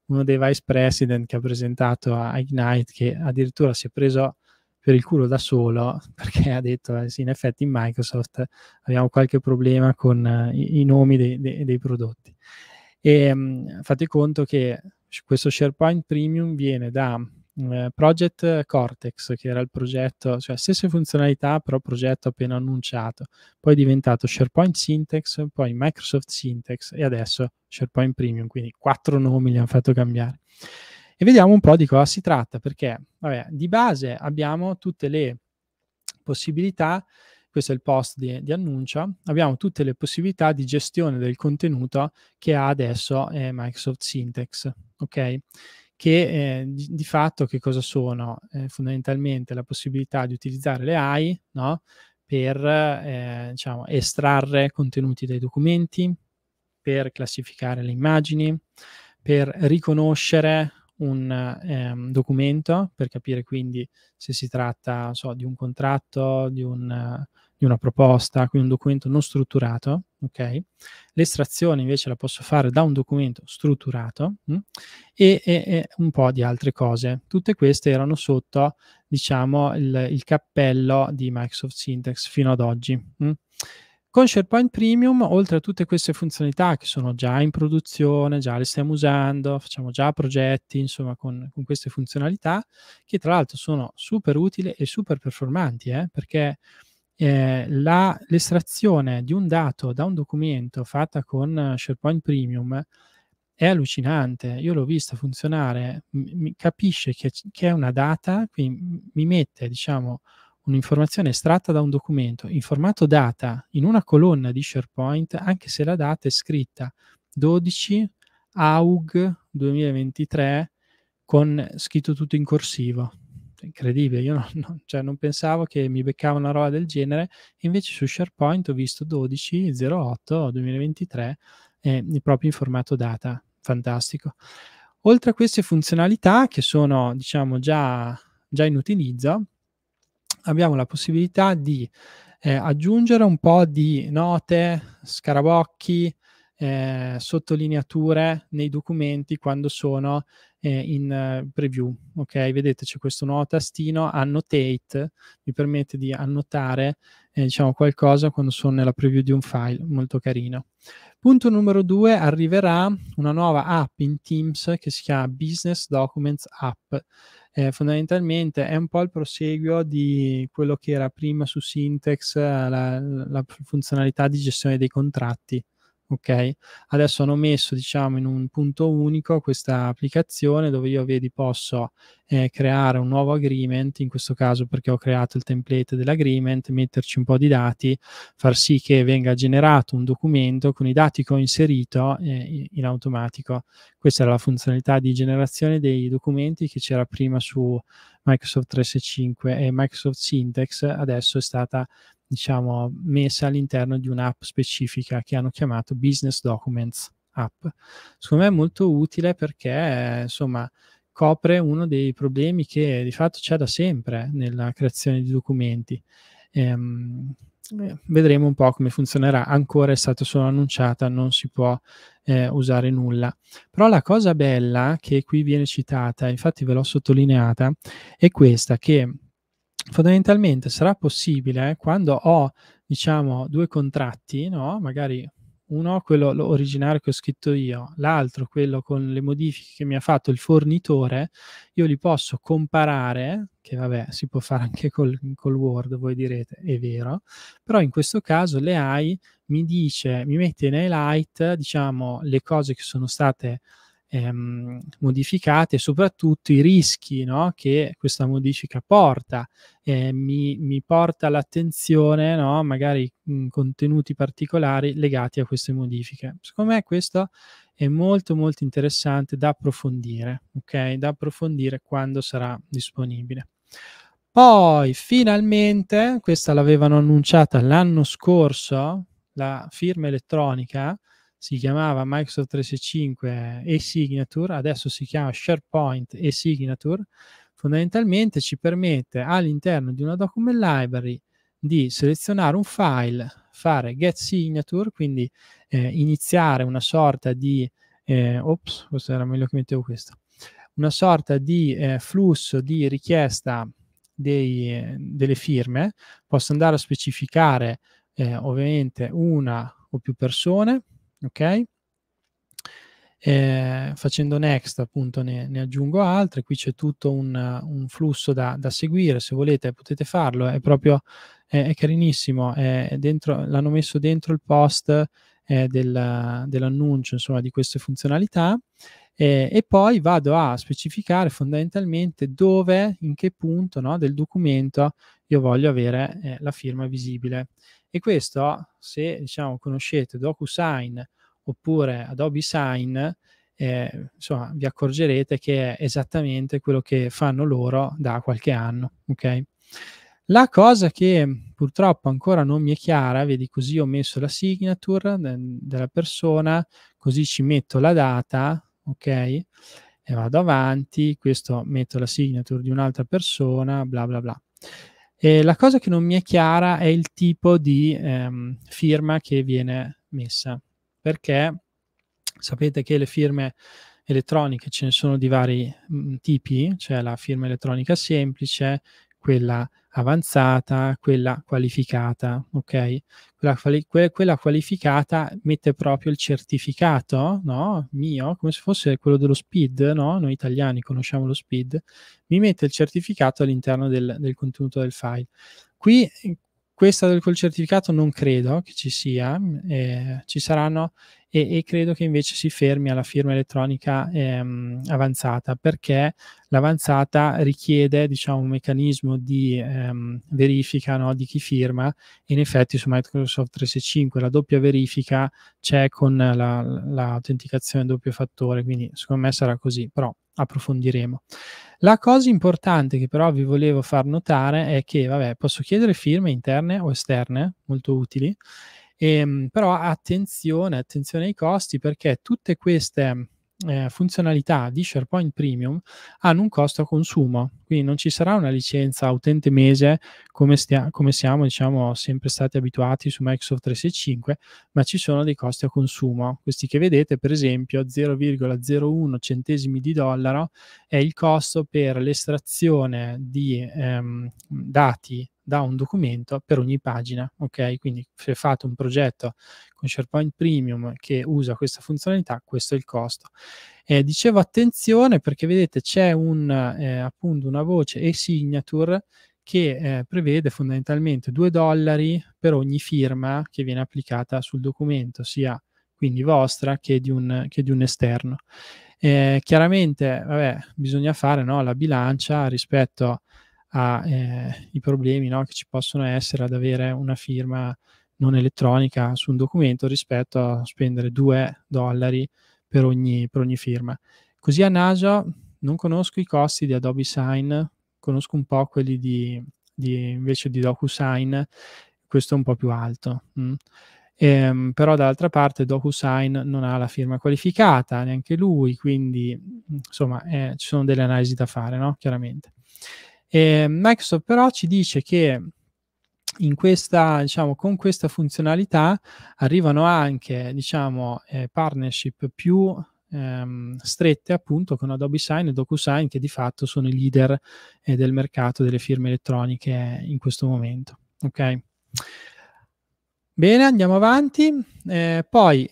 uno dei vice president che ha presentato a Ignite che addirittura si è preso per il culo da solo perché ha detto eh, sì in effetti in Microsoft abbiamo qualche problema con eh, i, i, nomi dei, dei, dei prodotti e mh, mm, fate conto che questo SharePoint Premium viene da eh, Project Cortex, che era il progetto, cioè stesse funzionalità, però progetto appena annunciato, poi è diventato SharePoint Syntax, poi Microsoft Syntax e adesso SharePoint Premium, quindi quattro nomi li hanno fatto cambiare. E vediamo un po' di cosa si tratta, perché vabbè, di base abbiamo tutte le possibilità questo è il post di, di, annuncia, abbiamo tutte le possibilità di gestione del contenuto che ha adesso eh, Microsoft Syntax, ok? Che eh, di, di, fatto che cosa sono? Eh, fondamentalmente la possibilità di utilizzare le AI, no? Per eh, diciamo, estrarre contenuti dai documenti, per classificare le immagini, per riconoscere un ehm, documento per capire quindi se si tratta so, di un contratto, di un, una proposta, quindi un documento non strutturato, ok? L'estrazione invece la posso fare da un documento strutturato mh? Mm, e, e, e, un po' di altre cose. Tutte queste erano sotto, diciamo, il, il cappello di Microsoft Syntax fino ad oggi. Mh? Mm. Con SharePoint Premium, oltre a tutte queste funzionalità che sono già in produzione, già le stiamo usando, facciamo già progetti, insomma, con, con queste funzionalità, che tra l'altro sono super utili e super performanti, eh? perché eh, la, l'estrazione di un dato da un documento fatta con eh, SharePoint Premium è allucinante. Io l'ho vista funzionare, mi, capisce che, che, è una data, quindi mi mette, diciamo, un'informazione estratta da un documento in formato data in una colonna di SharePoint, anche se la data è scritta 12 AUG 2023 con scritto tutto in corsivo incredibile, io non, non, cioè non, pensavo che mi beccava una roba del genere, invece su SharePoint ho visto 12.08.2023 2023 eh, proprio in formato data, fantastico. Oltre a queste funzionalità che sono diciamo già, già in utilizzo, abbiamo la possibilità di eh, aggiungere un po' di note, scarabocchi, eh, sottolineature nei documenti quando sono eh, in eh, preview. Ok, vedete c'è questo nuovo tastino, annotate, mi permette di annotare eh, diciamo qualcosa quando sono nella preview di un file, molto carino. Punto numero due, arriverà una nuova app in Teams che si chiama Business Documents App. Eh, fondamentalmente è un po' il proseguio di quello che era prima su Syntex eh, la, la funzionalità di gestione dei contratti ok? Adesso hanno messo, diciamo, in un punto unico questa applicazione dove io, vedi, posso eh, creare un nuovo agreement, in questo caso perché ho creato il template dell'agreement, metterci un po' di dati, far sì che venga generato un documento con i dati che ho inserito eh, in automatico. Questa era la funzionalità di generazione dei documenti che c'era prima su Microsoft 365 e eh, Microsoft Syntax, adesso è stata diciamo, messa all'interno di un'app specifica che hanno chiamato Business Documents App. Secondo me è molto utile perché, insomma, copre uno dei problemi che di fatto c'è da sempre nella creazione di documenti. Ehm, vedremo un po' come funzionerà. Ancora è stata solo annunciata, non si può eh, usare nulla. Però la cosa bella che qui viene citata, infatti ve l'ho sottolineata, è questa che fondamentalmente sarà possibile quando ho diciamo due contratti, no? magari uno quello originale che ho scritto io, l'altro quello con le modifiche che mi ha fatto il fornitore, io li posso comparare, che vabbè si può fare anche col, col Word, voi direte, è vero, però in questo caso l'AI mi dice, mi mette in highlight, diciamo, le cose che sono state ehm, modificate soprattutto i rischi no, che questa modifica porta. Eh, mi, mi, porta all'attenzione no, magari mh, contenuti particolari legati a queste modifiche. Secondo me questo è molto molto interessante da approfondire, ok? Da approfondire quando sarà disponibile. Poi finalmente, questa l'avevano annunciata l'anno scorso, la firma elettronica, si chiamava Microsoft 365 eh, e Signature, adesso si chiama SharePoint e Signature, fondamentalmente ci permette all'interno di una document library di selezionare un file, fare get signature, quindi eh, iniziare una sorta di eh, ops, forse era meglio che mettevo questo, una sorta di eh, flusso di richiesta dei, eh, delle firme, posso andare a specificare eh, ovviamente una o più persone, ok? Eh, facendo next appunto ne, ne, aggiungo altre, qui c'è tutto un, un flusso da, da, seguire, se volete potete farlo, è proprio è, è carinissimo, è dentro, l'hanno messo dentro il post eh, del, dell'annuncio insomma di queste funzionalità eh, e poi vado a specificare fondamentalmente dove, in che punto no, del documento io voglio avere eh, la firma visibile e questo, se diciamo, conoscete DocuSign oppure Adobe Sign, eh, insomma, vi accorgerete che è esattamente quello che fanno loro da qualche anno. Okay? La cosa che purtroppo ancora non mi è chiara, vedi così ho messo la signature de- della persona, così ci metto la data, ok? E vado avanti, questo metto la signature di un'altra persona, bla bla bla. E la cosa che non mi è chiara è il tipo di ehm, firma che viene messa, perché sapete che le firme elettroniche ce ne sono di vari mh, tipi, c'è cioè la firma elettronica semplice, quella avanzata, quella qualificata, ok? Quella, quali- que- quella qualificata mette proprio il certificato, no? Mio, come se fosse quello dello speed, no? Noi italiani conosciamo lo speed, mi mette il certificato all'interno del, del contenuto del file. Qui questa del col certificato non credo che ci sia, mm, eh, ci saranno e, e, credo che invece si fermi alla firma elettronica ehm, avanzata perché l'avanzata richiede diciamo, un meccanismo di ehm, verifica no, di chi firma in effetti su Microsoft 365 la doppia verifica c'è con l'autenticazione la, la doppio fattore, quindi secondo me sarà così, però approfondiremo. La cosa importante che però vi volevo far notare è che, vabbè, posso chiedere firme interne o esterne, molto utili, e, ehm, però attenzione, attenzione ai costi perché tutte queste eh, funzionalità di SharePoint Premium hanno un costo a consumo, quindi non ci sarà una licenza utente mese come, stia- come siamo diciamo, sempre stati abituati su Microsoft 365, ma ci sono dei costi a consumo. Questi che vedete, per esempio, 0,01 centesimi di dollaro è il costo per l'estrazione di ehm, dati da un documento per ogni pagina, ok? Quindi se fate un progetto con SharePoint Premium che usa questa funzionalità, questo è il costo. Eh, dicevo attenzione perché vedete c'è un, eh, appunto una voce e signature che eh, prevede fondamentalmente 2 dollari per ogni firma che viene applicata sul documento, sia quindi vostra che di un, che di un esterno. Eh, chiaramente vabbè, bisogna fare no, la bilancia rispetto a ai eh, problemi no, che ci possono essere ad avere una firma non elettronica su un documento rispetto a spendere 2 dollari per ogni, per ogni firma. Così a naso non conosco i costi di Adobe Sign, conosco un po' quelli di, di, invece di DocuSign, questo è un po' più alto. Mm. Ehm, però dall'altra parte DocuSign non ha la firma qualificata, neanche lui, quindi insomma eh, ci sono delle analisi da fare, no? chiaramente. E ehm, Microsoft però ci dice che questa, diciamo, con questa funzionalità arrivano anche diciamo, eh, partnership più ehm, strette appunto con Adobe Sign e DocuSign che di fatto sono i leader eh, del mercato delle firme elettroniche in questo momento. Okay? Bene, andiamo avanti. Eh, poi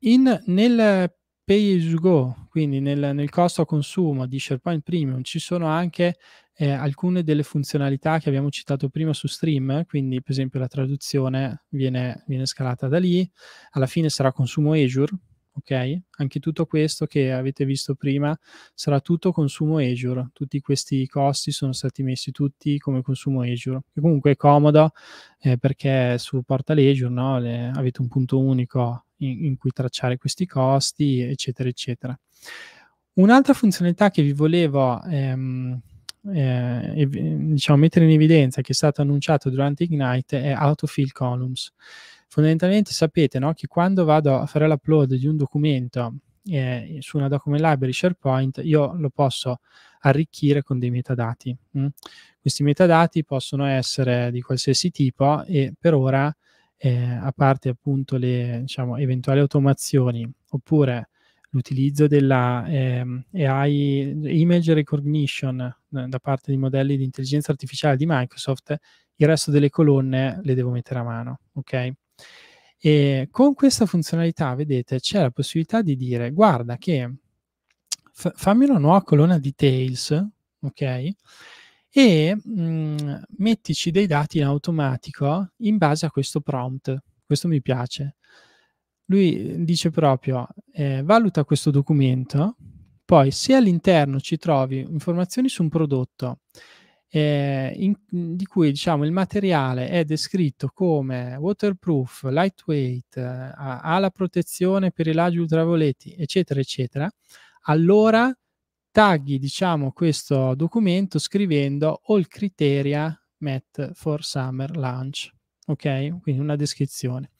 in, nel pay as you go, quindi nel, nel costo a consumo di SharePoint Premium, ci sono anche eh, alcune delle funzionalità che abbiamo citato prima su Stream, quindi per esempio la traduzione viene, viene scalata da lì, alla fine sarà consumo Azure, ok? Anche tutto questo che avete visto prima sarà tutto consumo Azure, tutti questi costi sono stati messi tutti come consumo Azure, che comunque è comodo eh, perché su Portal Azure no, le, avete un punto unico in, in cui tracciare questi costi, eccetera, eccetera. Un'altra funzionalità che vi volevo ehm, eh, diciamo, mettere in evidenza che è stato annunciato durante Ignite è Autofill Columns. Fondamentalmente sapete no, che quando vado a fare l'upload di un documento eh, su una document library SharePoint, io lo posso arricchire con dei metadati. Mh? Mm. Questi metadati possono essere di qualsiasi tipo e per ora, eh, a parte appunto le diciamo, eventuali automazioni oppure l'utilizzo della eh, AI image recognition eh, da parte di modelli di intelligenza artificiale di Microsoft, il resto delle colonne le devo mettere a mano, ok? E con questa funzionalità, vedete, c'è la possibilità di dire, guarda che f- fammi una nuova colonna details, ok? E mh, mm, mettici dei dati in automatico in base a questo prompt. Questo mi piace lui dice proprio eh, valuta questo documento, poi se all'interno ci trovi informazioni su un prodotto eh, in, di cui diciamo, il materiale è descritto come waterproof, lightweight, eh, ha la protezione per i raggi ultravioletti, eccetera, eccetera, allora tagghi diciamo, questo documento scrivendo all criteria met for summer launch, ok? Quindi una descrizione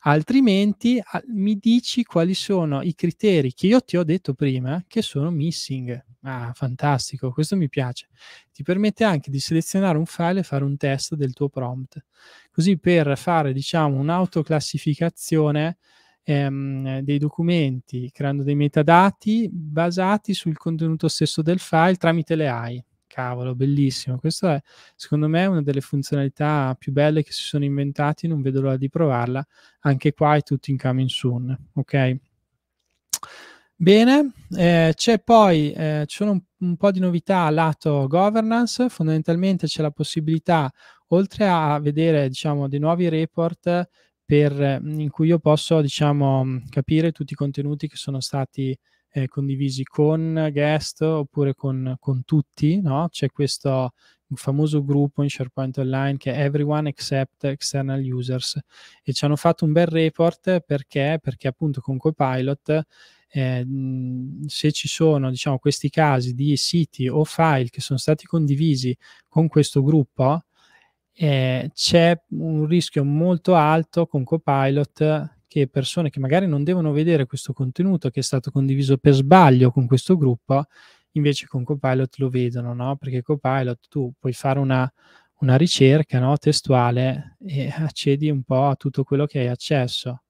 altrimenti a, mi dici quali sono i criteri che io ti ho detto prima che sono missing. Ah, fantastico, questo mi piace. Ti permette anche di selezionare un file e fare un test del tuo prompt, così per fare diciamo un'autoclassificazione ehm, dei documenti, creando dei metadati basati sul contenuto stesso del file tramite le AI cavolo, bellissimo. Questa è, secondo me, una delle funzionalità più belle che si sono inventate. non vedo l'ora di provarla. Anche qua è tutto in coming soon, ok? Bene, eh, c'è poi, eh, ci un, un, po' di novità a lato governance, fondamentalmente c'è la possibilità, oltre a vedere, diciamo, dei nuovi report per, in cui io posso, diciamo, capire tutti i contenuti che sono stati eh, condivisi con guest oppure con, con tutti, no? C'è questo famoso gruppo in SharePoint Online che è Everyone Except External Users e ci hanno fatto un bel report perché, perché appunto con Copilot eh, se ci sono diciamo, questi casi di siti o file che sono stati condivisi con questo gruppo, eh, c'è un rischio molto alto con Copilot che persone che magari non devono vedere questo contenuto che è stato condiviso per sbaglio con questo gruppo, invece con Copilot lo vedono, no? Perché Copilot tu puoi fare una, una ricerca no? testuale e accedi un po' a tutto quello che hai accesso.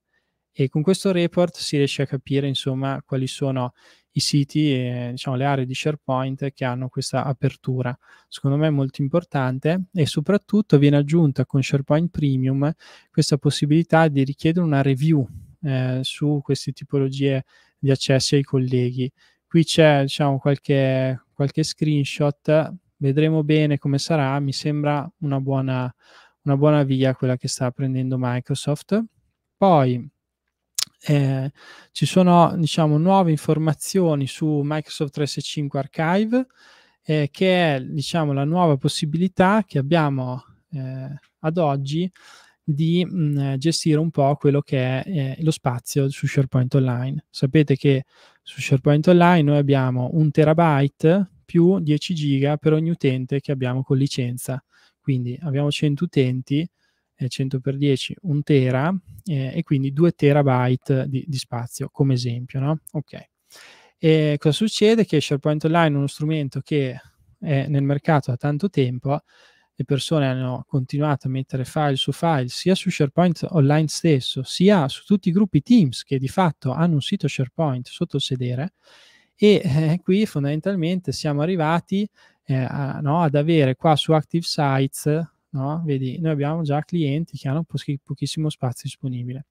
E con questo report si riesce a capire, insomma, quali sono i siti e diciamo, le aree di SharePoint che hanno questa apertura. Secondo me è molto importante e soprattutto viene aggiunta con SharePoint Premium questa possibilità di richiedere una review eh, su queste tipologie di accessi ai colleghi. Qui c'è diciamo, qualche, qualche screenshot, vedremo bene come sarà, mi sembra una buona, una buona via quella che sta prendendo Microsoft. Poi eh, ci sono diciamo, nuove informazioni su Microsoft 365 Archive, eh, che è diciamo, la nuova possibilità che abbiamo eh, ad oggi di mh, mm, gestire un po' quello che è eh, lo spazio su SharePoint Online. Sapete che su SharePoint Online noi abbiamo un terabyte più 10 giga per ogni utente che abbiamo con licenza. Quindi abbiamo 100 utenti 100x10 un tera eh, e quindi 2 terabyte di, di spazio come esempio. No? Okay. E cosa succede? Che SharePoint Online è uno strumento che è nel mercato da tanto tempo, le persone hanno continuato a mettere file su file sia su SharePoint Online stesso, sia su tutti i gruppi Teams che di fatto hanno un sito SharePoint sotto il sedere e eh, qui fondamentalmente siamo arrivati eh, a, no, ad avere qua su Active Sites no? Vedi, noi abbiamo già clienti che hanno pochi, pochissimo spazio disponibile.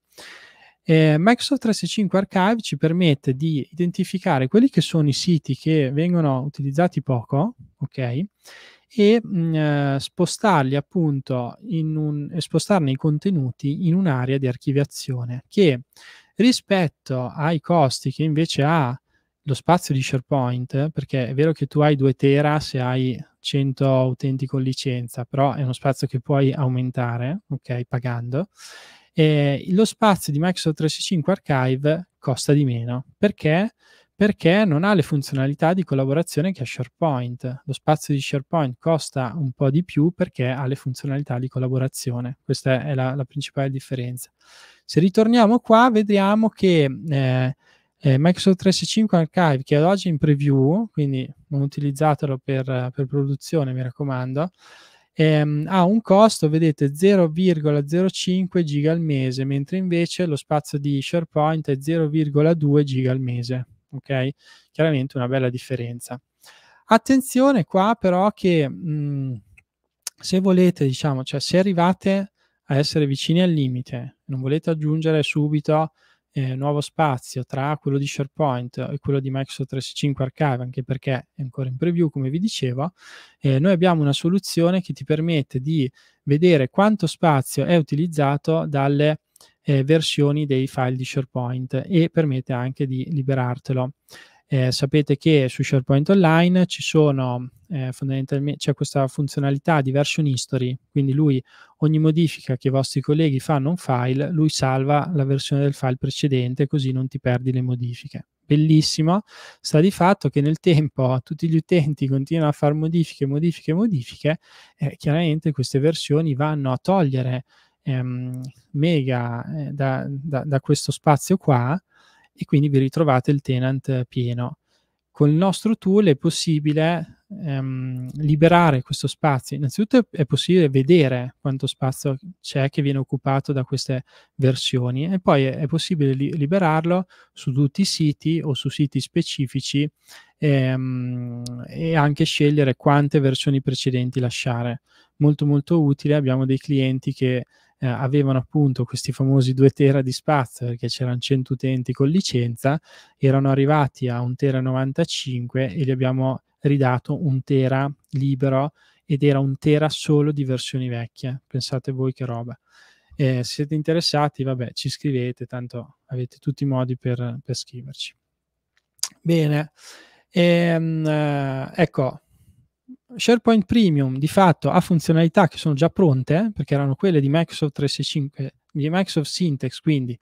Eh, Microsoft 365 Archive ci permette di identificare quelli che sono i siti che vengono utilizzati poco, ok? E mh, mm, eh, spostarli appunto un, spostarne i contenuti in un'area di archiviazione che rispetto ai costi che invece ha lo spazio di SharePoint, perché è vero che tu hai 2 tera se hai 100 utenti con licenza, però è uno spazio che puoi aumentare, ok, pagando. E lo spazio di Microsoft 365 Archive costa di meno, perché? Perché non ha le funzionalità di collaborazione che ha SharePoint. Lo spazio di SharePoint costa un po' di più perché ha le funzionalità di collaborazione. Questa è la, la principale differenza. Se ritorniamo qua, vediamo che eh, eh, Microsoft 365 Archive che ad oggi è in preview, quindi non utilizzatelo per, per produzione, mi raccomando, ehm, ha un costo, vedete, 0,05 giga al mese, mentre invece lo spazio di SharePoint è 0,2 giga al mese. Ok? Chiaramente una bella differenza. Attenzione qua però che mh, mm, se volete, diciamo, cioè se arrivate a essere vicini al limite, non volete aggiungere subito eh, nuovo spazio tra quello di SharePoint e quello di Microsoft 365 Archive, anche perché è ancora in preview, come vi dicevo, eh, noi abbiamo una soluzione che ti permette di vedere quanto spazio è utilizzato dalle eh, versioni dei file di SharePoint e permette anche di liberartelo. Eh, sapete che su SharePoint Online ci sono eh, fondamentalmente c'è questa funzionalità di version history, quindi lui ogni modifica che i vostri colleghi fanno a un file, lui salva la versione del file precedente così non ti perdi le modifiche. Bellissimo, sta di fatto che nel tempo tutti gli utenti continuano a fare modifiche, modifiche, modifiche, eh, chiaramente queste versioni vanno a togliere ehm, mega eh, da, da, da questo spazio qua e quindi vi ritrovate il tenant pieno. Con il nostro tool è possibile ehm, liberare questo spazio. Innanzitutto è possibile vedere quanto spazio c'è che viene occupato da queste versioni e poi è, possibile li- liberarlo su tutti i siti o su siti specifici ehm, e anche scegliere quante versioni precedenti lasciare. Molto molto utile, abbiamo dei clienti che eh, avevano appunto questi famosi 2 tera di spazio, perché c'erano 100 utenti con licenza, erano arrivati a 1 tera 95 e gli abbiamo ridato un tera libero ed era un tera solo di versioni vecchie. Pensate voi che roba. Eh, se siete interessati, vabbè, ci scrivete, tanto avete tutti i modi per, per scriverci. Bene, ehm, eh, ecco, SharePoint Premium di fatto ha funzionalità che sono già pronte, eh, perché erano quelle di Microsoft 365, di Microsoft Syntex, quindi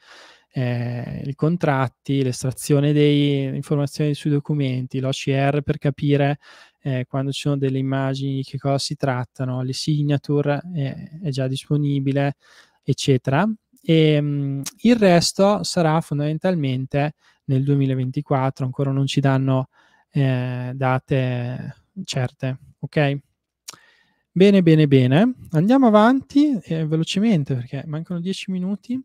eh, i contratti, l'estrazione delle informazioni sui documenti, l'OCR per capire eh, quando ci sono delle immagini, che cosa si trattano, le signature eh, è già disponibile, eccetera. E, mh, mm, il resto sarà fondamentalmente nel 2024, ancora non ci danno eh, date certe, ok? Bene, bene, bene. Andiamo avanti eh, velocemente perché mancano dieci minuti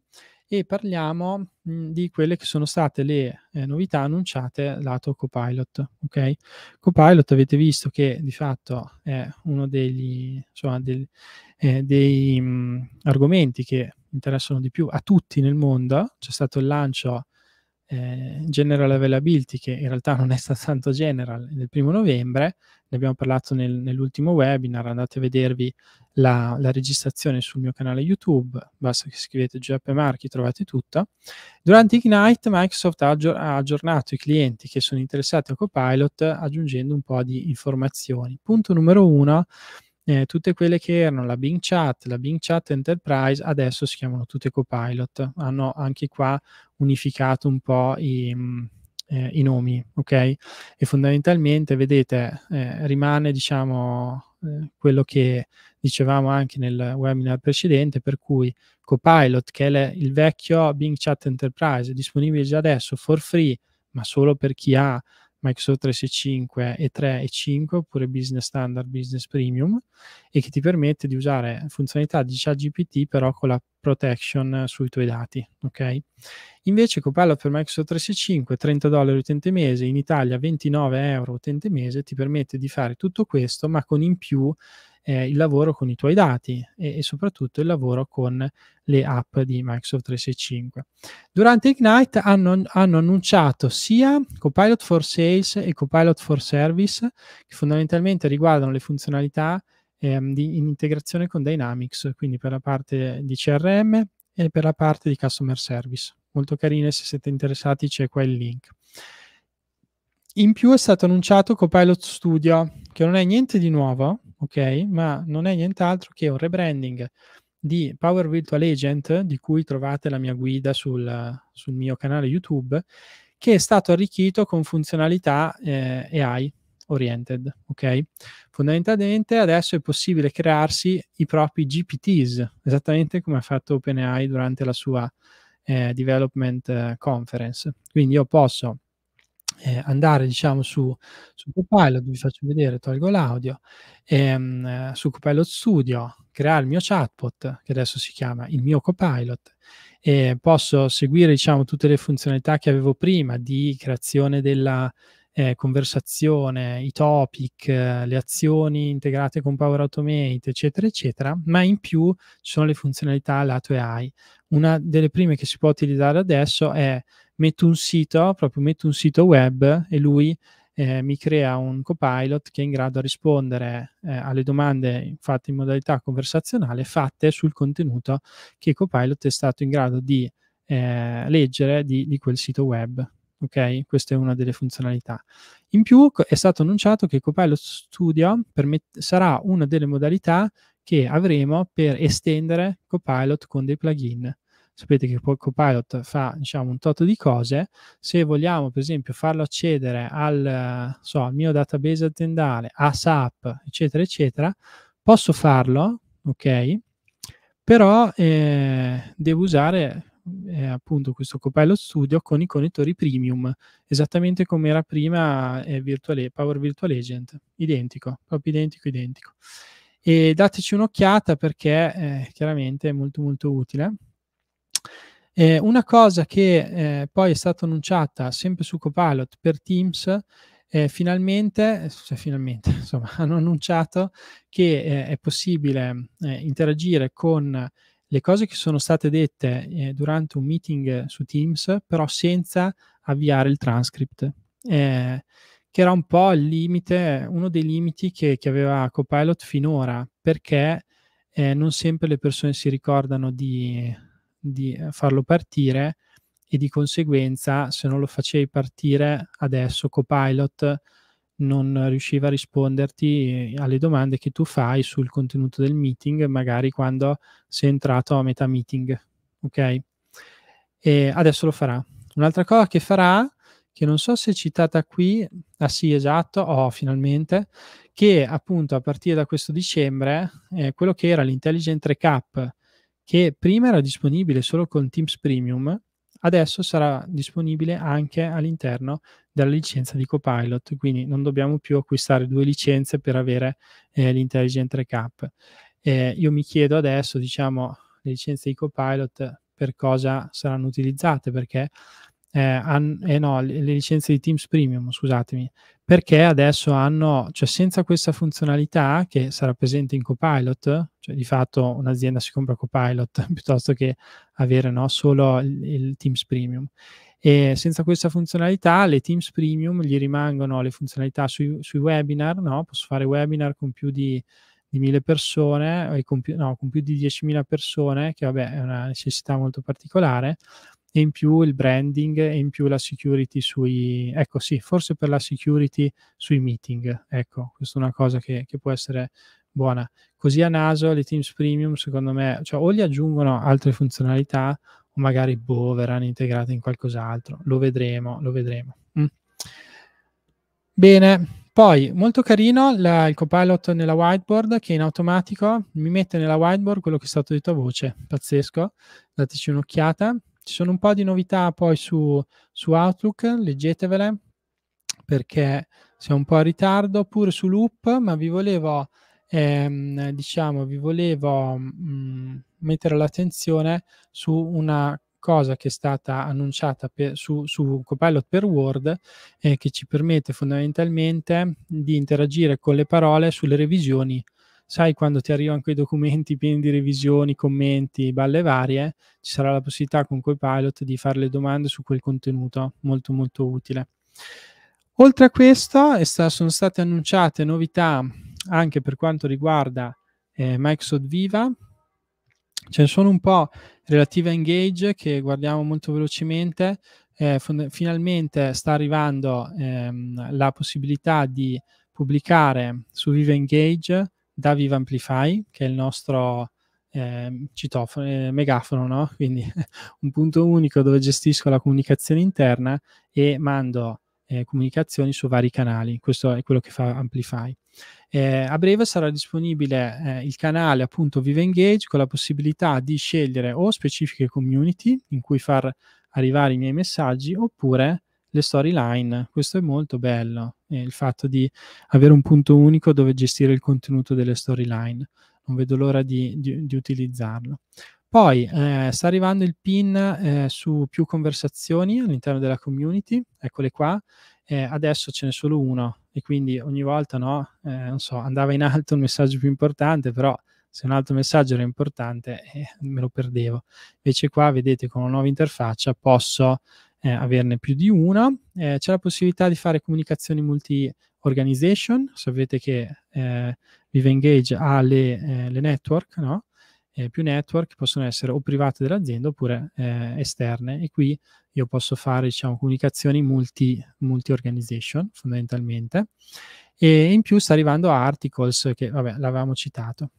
e parliamo mh, mm, di quelle che sono state le eh, novità annunciate lato Copilot. Ok, Copilot avete visto che di fatto è uno degli insomma, del, eh, dei mh, mm, argomenti che interessano di più a tutti nel mondo. C'è stato il lancio eh, General Availability che in realtà non è stato tanto general nel primo novembre, ne abbiamo parlato nel, nell'ultimo webinar, andate a vedervi la, la, registrazione sul mio canale YouTube, basta che scrivete Giuseppe Marchi, trovate tutto. Durante Ignite Microsoft ha, aggior- ha aggiornato i clienti che sono interessati a Copilot aggiungendo un po' di informazioni. Punto numero uno, eh, tutte quelle che erano la Bing Chat, la Bing Chat Enterprise, adesso si chiamano tutte Copilot. Hanno anche qua unificato un po' i... Mh, mm, eh, i nomi, ok? E fondamentalmente, vedete, eh, rimane, diciamo, eh, quello che dicevamo anche nel webinar precedente, per cui Copilot, che è il vecchio Bing Chat Enterprise, è disponibile già adesso for free, ma solo per chi ha Microsoft 365 e 3 e 5 oppure Business Standard, Business Premium e che ti permette di usare funzionalità di ChatGPT però con la protection sui tuoi dati, ok? Invece Copilot per Microsoft 365 30 dollari utente mese, in Italia 29 euro utente mese ti permette di fare tutto questo ma con in più eh, il lavoro con i tuoi dati e, e, soprattutto il lavoro con le app di Microsoft 365. Durante Ignite hanno, hanno annunciato sia Copilot for Sales e Copilot for Service, che fondamentalmente riguardano le funzionalità ehm, di, in integrazione con Dynamics, quindi per la parte di CRM e per la parte di Customer Service. Molto carine, se siete interessati c'è qua il link. In più è stato annunciato Copilot Studio, che non è niente di nuovo, ok? Ma non è nient'altro che un rebranding di Power Virtual Agent, di cui trovate la mia guida sul, sul mio canale YouTube, che è stato arricchito con funzionalità eh, AI oriented, ok? Fondamentalmente adesso è possibile crearsi i propri GPTs, esattamente come ha fatto OpenAI durante la sua eh, Development eh, Conference. Quindi io posso eh, andare diciamo su, su Copilot, vi faccio vedere, tolgo l'audio, ehm, su Copilot Studio, creare il mio chatbot, che adesso si chiama il mio Copilot, e posso seguire diciamo tutte le funzionalità che avevo prima di creazione della eh, conversazione, i topic, eh, le azioni integrate con Power Automate, eccetera, eccetera, ma in più ci sono le funzionalità lato AI. Una delle prime che si può utilizzare adesso è metto un sito, proprio metto un sito web e lui eh, mi crea un copilot che è in grado di rispondere eh, alle domande fatte in modalità conversazionale fatte sul contenuto che copilot è stato in grado di eh, leggere di, di quel sito web. Ok, questa è una delle funzionalità. In più è stato annunciato che Copilot Studio permet- sarà una delle modalità che avremo per estendere Copilot con dei plugin sapete che poi Copilot fa diciamo, un tot di cose, se vogliamo per esempio farlo accedere al, so, al mio database aziendale, a SAP, eccetera, eccetera, posso farlo, ok? Però eh, devo usare eh, appunto questo Copilot Studio con i connettori premium, esattamente come era prima eh, virtuale, Power Virtual Agent, identico, proprio identico, identico. E dateci un'occhiata perché eh, chiaramente è molto molto utile. Eh, una cosa che eh, poi è stata annunciata sempre su Copilot per Teams, eh, finalmente, eh, cioè finalmente insomma, hanno annunciato che eh, è possibile eh, interagire con le cose che sono state dette durante un meeting su Teams, però senza avviare il transcript, che era un po' il limite, uno dei limiti che, che aveva Copilot finora, perché non sempre le persone si ricordano di di eh, farlo partire e di conseguenza se non lo facevi partire adesso Copilot non riusciva a risponderti eh, alle domande che tu fai sul contenuto del meeting, magari quando sei entrato a metà meeting, ok? E adesso lo farà. Un'altra cosa che farà, che non so se è citata qui, ah sì esatto, oh finalmente, che appunto a partire da questo dicembre eh, quello che era l'intelligent recap che prima era disponibile solo con Teams Premium, adesso sarà disponibile anche all'interno della licenza di Copilot, quindi non dobbiamo più acquistare due licenze per avere eh, l'intelligent recap. Eh, io mi chiedo adesso, diciamo, le licenze di Copilot per cosa saranno utilizzate, perché eh, an- eh no, le, le, licenze di Teams Premium, scusatemi, perché adesso hanno, cioè senza questa funzionalità che sarà presente in Copilot, cioè di fatto un'azienda si compra Copilot piuttosto che avere no, solo il, il Teams Premium. E senza questa funzionalità le Teams Premium gli rimangono le funzionalità sui, sui webinar, no? posso fare webinar con più di, di 1000 persone, con più, no, con più di 10.000 persone, che vabbè è una necessità molto particolare, e in più il branding e in più la security sui, ecco sì, forse per la security sui meeting, ecco, questa è una cosa che, che può essere buona. Così a naso le Teams Premium, secondo me, cioè o gli aggiungono altre funzionalità o magari boh, verranno integrate in qualcos'altro, lo vedremo, lo vedremo. Mm. Bene, poi molto carino la, il copilot nella whiteboard che in automatico mi mette nella whiteboard quello che è stato detto a voce, pazzesco, dateci un'occhiata ci sono un po' di novità poi su, su Outlook, leggetevele perché siamo un po' in ritardo, pure su Loop, ma vi volevo, ehm, diciamo, vi volevo mh, mm, mettere l'attenzione su una cosa che è stata annunciata per, su, su Copilot per Word eh, che ci permette fondamentalmente di interagire con le parole sulle revisioni sai quando ti arrivano quei documenti pieni di revisioni, commenti, balle varie, ci sarà la possibilità con pilot di fare le domande su quel contenuto, molto molto utile. Oltre a questo sta, sono state annunciate novità anche per quanto riguarda eh, Microsoft Viva, ce ne sono un po' relative a Engage che guardiamo molto velocemente, eh, fond- finalmente sta arrivando ehm, la possibilità di pubblicare su Viva Engage da Viva Amplify, che è il nostro eh, citofono, eh, megafono, no? quindi un punto unico dove gestisco la comunicazione interna e mando eh, comunicazioni su vari canali. Questo è quello che fa Amplify. Eh, a breve sarà disponibile eh, il canale appunto Viva Engage con la possibilità di scegliere o specifiche community in cui far arrivare i miei messaggi oppure le storyline. Questo è molto bello eh, il fatto di avere un punto unico dove gestire il contenuto delle storyline. Non vedo l'ora di, di, di utilizzarlo. Poi eh, sta arrivando il pin eh, su più conversazioni all'interno della community, eccole qua. Eh, adesso ce n'è solo uno e quindi ogni volta no, eh, non so, andava in alto un messaggio più importante, però se un altro messaggio era importante eh, me lo perdevo. Invece qua vedete con una nuova interfaccia posso eh, averne più di una. Eh, c'è la possibilità di fare comunicazioni multi-organization, sapete che eh, Vive Engage ha le, eh, le network, no? Eh, più network possono essere o private dell'azienda oppure eh, esterne e qui io posso fare diciamo, comunicazioni multi, multi-organization fondamentalmente e in più sta arrivando a articles che vabbè l'avevamo citato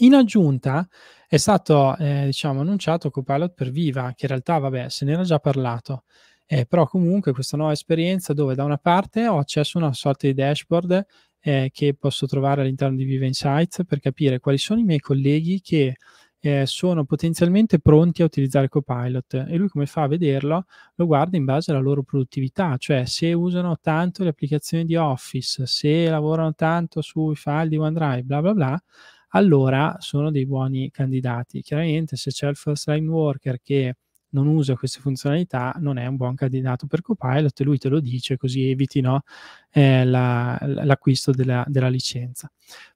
in aggiunta è stato eh, diciamo, annunciato Copilot per Viva, che in realtà vabbè, se ne era già parlato, eh, però comunque questa nuova esperienza dove da una parte ho accesso a una sorta di dashboard eh, che posso trovare all'interno di Viva Insights per capire quali sono i miei colleghi che eh, sono potenzialmente pronti a utilizzare Copilot e lui come fa a vederlo? Lo guarda in base alla loro produttività, cioè se usano tanto le applicazioni di Office, se lavorano tanto sui file di OneDrive, bla bla bla, allora sono dei buoni candidati. Chiaramente se c'è il first line worker che non usa queste funzionalità non è un buon candidato per Copilot e lui te lo dice così eviti no, eh, la, l'acquisto della, della, licenza.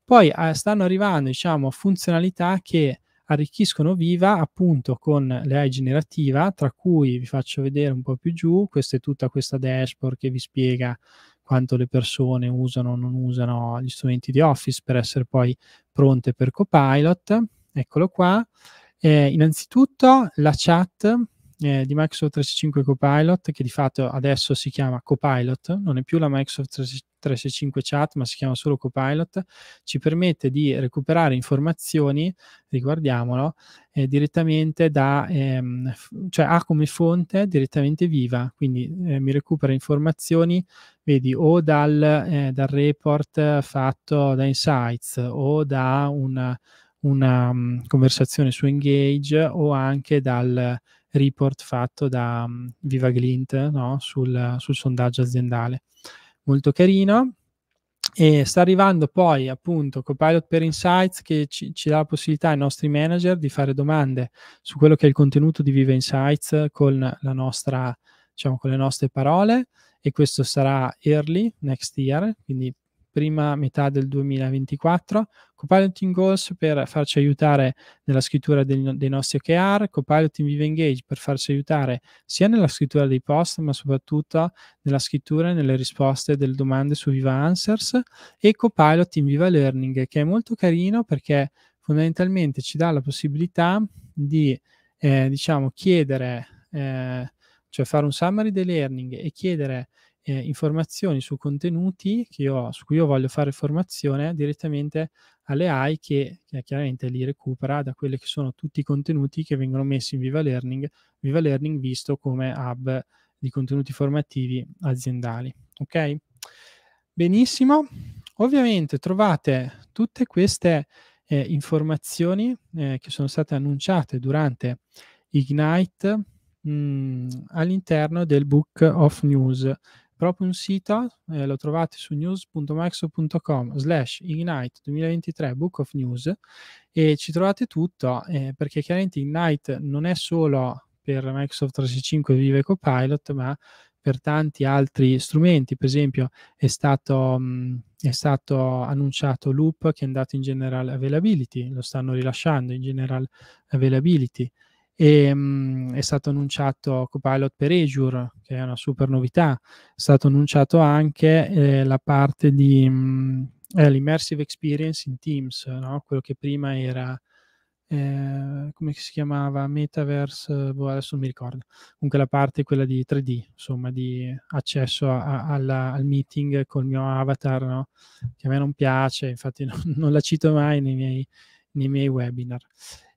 Poi eh, stanno arrivando diciamo, funzionalità che arricchiscono Viva appunto con l'AI generativa, tra cui vi faccio vedere un po' più giù, questa è tutta questa dashboard che vi spiega quanto le persone usano o non usano gli strumenti di Office per essere poi pronte per Copilot. Eccolo qua. Eh, innanzitutto la chat eh, di Microsoft 365 Copilot, che di fatto adesso si chiama Copilot, non è più la Microsoft 365 Chat, ma si chiama solo Copilot, ci permette di recuperare informazioni, riguardiamolo, eh, direttamente da, ehm, cioè ha come fonte direttamente viva, quindi eh, mi recupera informazioni, vedi, o dal, eh, dal report fatto da Insights o da una, una um, mm, conversazione su Engage o anche dal report fatto da um, Viva Glint no? sul, sul sondaggio aziendale. Molto carino, e sta arrivando poi appunto Copilot per Insights che ci, ci, dà la possibilità ai nostri manager di fare domande su quello che è il contenuto di Viva Insights con, nostra, diciamo, con le nostre parole e questo sarà early next year, quindi prima metà del 2024, Copilot in Goals per farci aiutare nella scrittura dei, dei nostri OKR, Copilot in Viva Engage per farci aiutare sia nella scrittura dei post, ma soprattutto nella scrittura e nelle risposte delle domande su Viva Answers e Copilot in Viva Learning, che è molto carino perché fondamentalmente ci dà la possibilità di eh, diciamo chiedere eh, cioè fare un summary dei learning e chiedere eh, informazioni su contenuti io, su cui io voglio fare formazione direttamente alle AI che, che, chiaramente li recupera da quelli che sono tutti i contenuti che vengono messi in Viva Learning, Viva Learning visto come hub di contenuti formativi aziendali. Ok? Benissimo. Ovviamente trovate tutte queste eh, informazioni eh, che sono state annunciate durante Ignite mh, mm, all'interno del Book of News proprio un sito, eh, lo trovate su news.microsoft.com slash Ignite 2023 Book of News e ci trovate tutto eh, perché chiaramente Ignite non è solo per Microsoft 365 Vive Copilot ma per tanti altri strumenti, per esempio è stato, mh, mm, è stato annunciato Loop che è andato in general availability, lo stanno rilasciando in general availability. E, mh, mm, è stato annunciato Copilot per Azure, che è una super novità. È stato annunciato anche eh, la parte di mh, mm, eh, l'immersive experience in Teams, no? quello che prima era eh, come si chiamava Metaverse, eh, boh, adesso non mi ricordo. Comunque la parte quella di 3D, insomma, di accesso a, a, alla, al meeting col mio avatar, no? che a me non piace, infatti non, non la cito mai nei miei, nei miei webinar.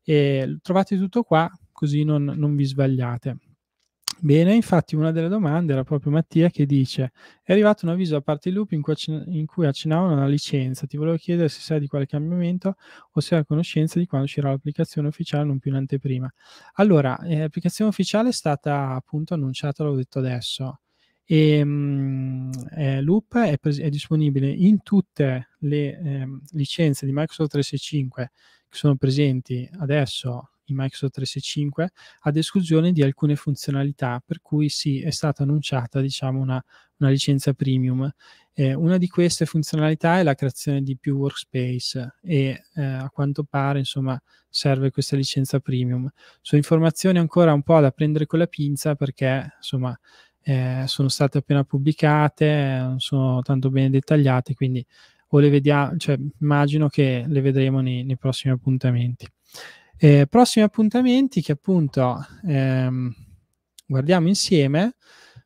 E trovate tutto qua, così non, non vi sbagliate. Bene, infatti una delle domande era proprio Mattia che dice è arrivato un avviso da parte di Loop in cui, in cui accennavano alla licenza, ti volevo chiedere se sai di quale cambiamento o se hai conoscenza di quando uscirà l'applicazione ufficiale, non più in anteprima. Allora, eh, l'applicazione ufficiale è stata appunto annunciata, l'ho detto adesso, e ehm, mh, eh, Loop è, pres- è, disponibile in tutte le eh, licenze di Microsoft 365 che sono presenti adesso in Microsoft 365 ad esclusione di alcune funzionalità, per cui sì, è stata annunciata diciamo, una, una licenza premium. Eh, una di queste funzionalità è la creazione di più workspace e eh, a quanto pare insomma, serve questa licenza premium. Su informazioni ancora un po' da prendere con la pinza perché insomma, eh, sono state appena pubblicate, non sono tanto bene dettagliate, quindi o le vediamo, cioè, immagino che le vedremo nei, nei prossimi appuntamenti. Eh, prossimi appuntamenti che appunto ehm, guardiamo insieme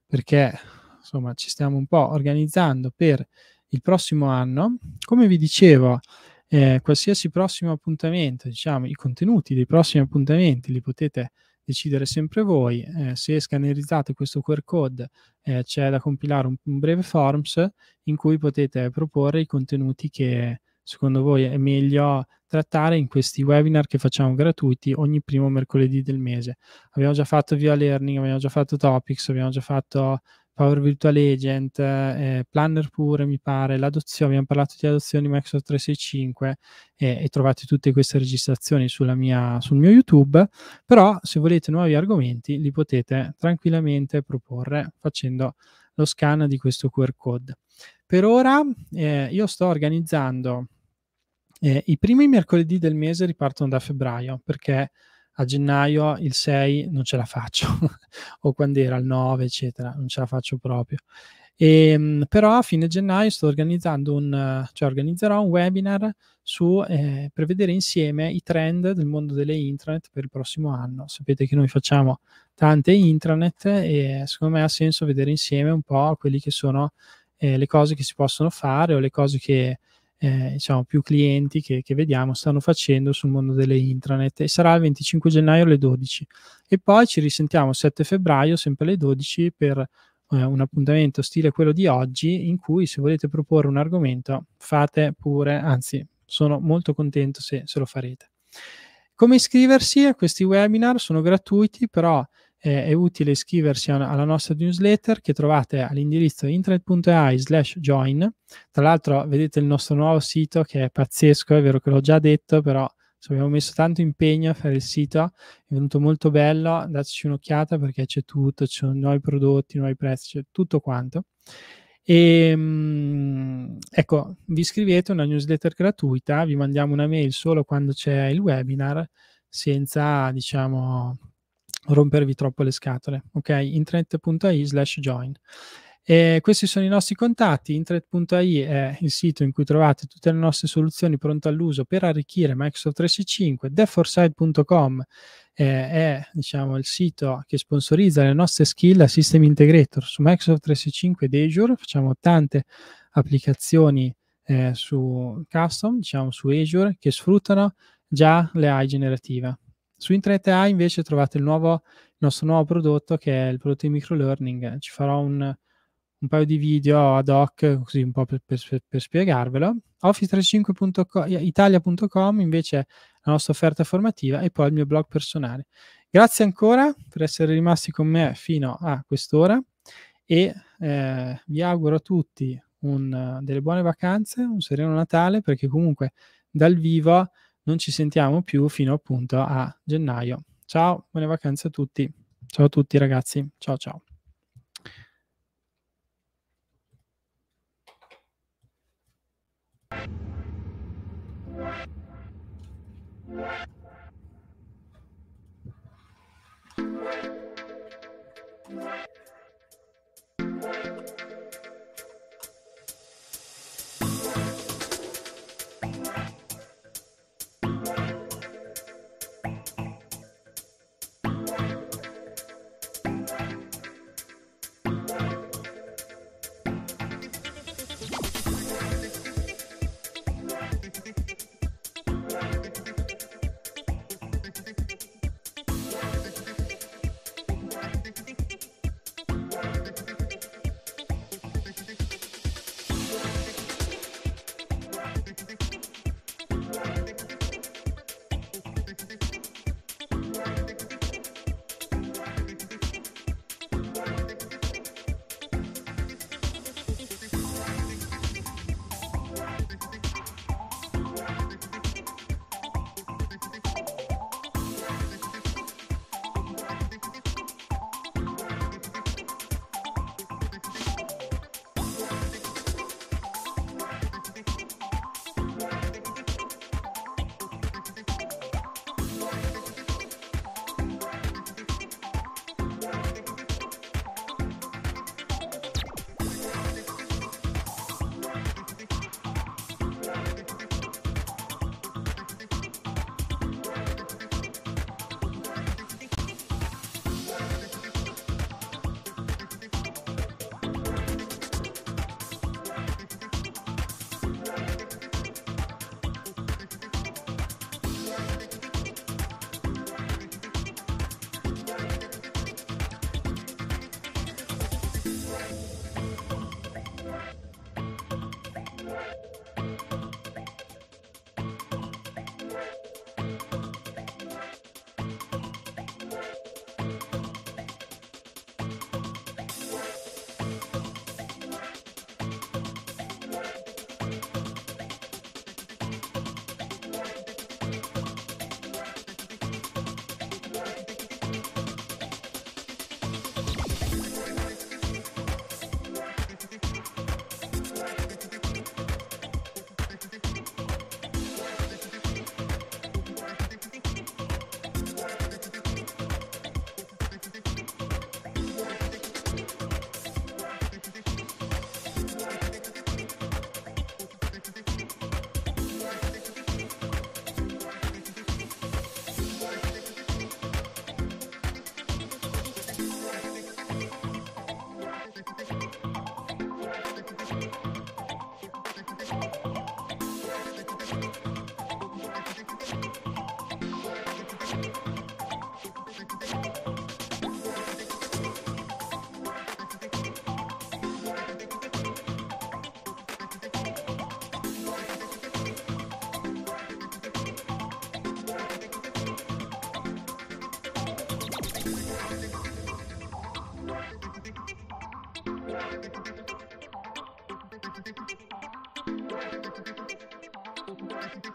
perché insomma ci stiamo un po' organizzando per il prossimo anno. Come vi dicevo, eh, qualsiasi prossimo appuntamento, diciamo i contenuti dei prossimi appuntamenti li potete decidere sempre voi. Eh, se scannerizzate questo QR code eh, c'è da compilare un, un breve forms in cui potete proporre i contenuti che secondo voi è meglio trattare in questi webinar che facciamo gratuiti ogni primo mercoledì del mese. Abbiamo già fatto Via Learning, abbiamo già fatto Topics, abbiamo già fatto Power Virtual Agent, eh, Planner pure mi pare, l'adozione, abbiamo parlato di adozioni Microsoft 365 eh, e trovate tutte queste registrazioni mia, sul mio YouTube, però se volete nuovi argomenti li potete tranquillamente proporre facendo lo scan di questo QR code. Per ora eh, io sto organizzando eh, I primi mercoledì del mese ripartono da febbraio perché a gennaio il 6 non ce la faccio, o quando era il 9, eccetera, non ce la faccio proprio. E, ehm, però a fine gennaio sto organizzando un, cioè organizzerò un webinar su eh, per vedere insieme i trend del mondo delle intranet per il prossimo anno. Sapete che noi facciamo tante intranet e secondo me ha senso vedere insieme un po' quelli che sono eh, le cose che si possono fare o le cose che eh, diciamo, più clienti che, che, vediamo stanno facendo sul mondo delle intranet e sarà il 25 gennaio alle 12 e poi ci risentiamo il 7 febbraio sempre alle 12 per eh, un appuntamento stile quello di oggi in cui se volete proporre un argomento fate pure, anzi sono molto contento se, se lo farete. Come iscriversi a questi webinar? Sono gratuiti però eh, è utile iscriversi alla nostra newsletter che trovate all'indirizzo intranet.ai slash join. Tra l'altro vedete il nostro nuovo sito che è pazzesco, è vero che l'ho già detto, però ci abbiamo messo tanto impegno a fare il sito, è venuto molto bello, dateci un'occhiata perché c'è tutto, ci sono nuovi prodotti, nuovi prezzi, c'è tutto quanto. E, ehm, ecco, vi iscrivete a una newsletter gratuita, vi mandiamo una mail solo quando c'è il webinar, senza diciamo rompervi troppo le scatole, ok? internet.ai slash join. E questi sono i nostri contatti, intranet.ai è il sito in cui trovate tutte le nostre soluzioni pronte all'uso per arricchire Microsoft 365, deforside.com eh, è diciamo, il sito che sponsorizza le nostre skill a System Integrator su Microsoft 365 ed Azure, facciamo tante applicazioni eh, su custom, diciamo su Azure, che sfruttano già le AI generative. Su Internet AI invece trovate il, nuovo, il nostro nuovo prodotto che è il prodotto di microlearning. Ci farò un, un paio di video ad hoc, così un po' per, per, per spiegarvelo. Office35.italia.com invece è la nostra offerta formativa e poi il mio blog personale. Grazie ancora per essere rimasti con me fino a quest'ora e eh, vi auguro a tutti un, delle buone vacanze, un sereno Natale perché comunque dal vivo non ci sentiamo più fino appunto a gennaio. Ciao, buone vacanze a tutti. Ciao a tutti ragazzi. Ciao ciao. What?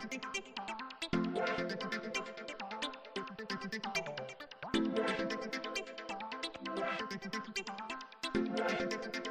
Thank you.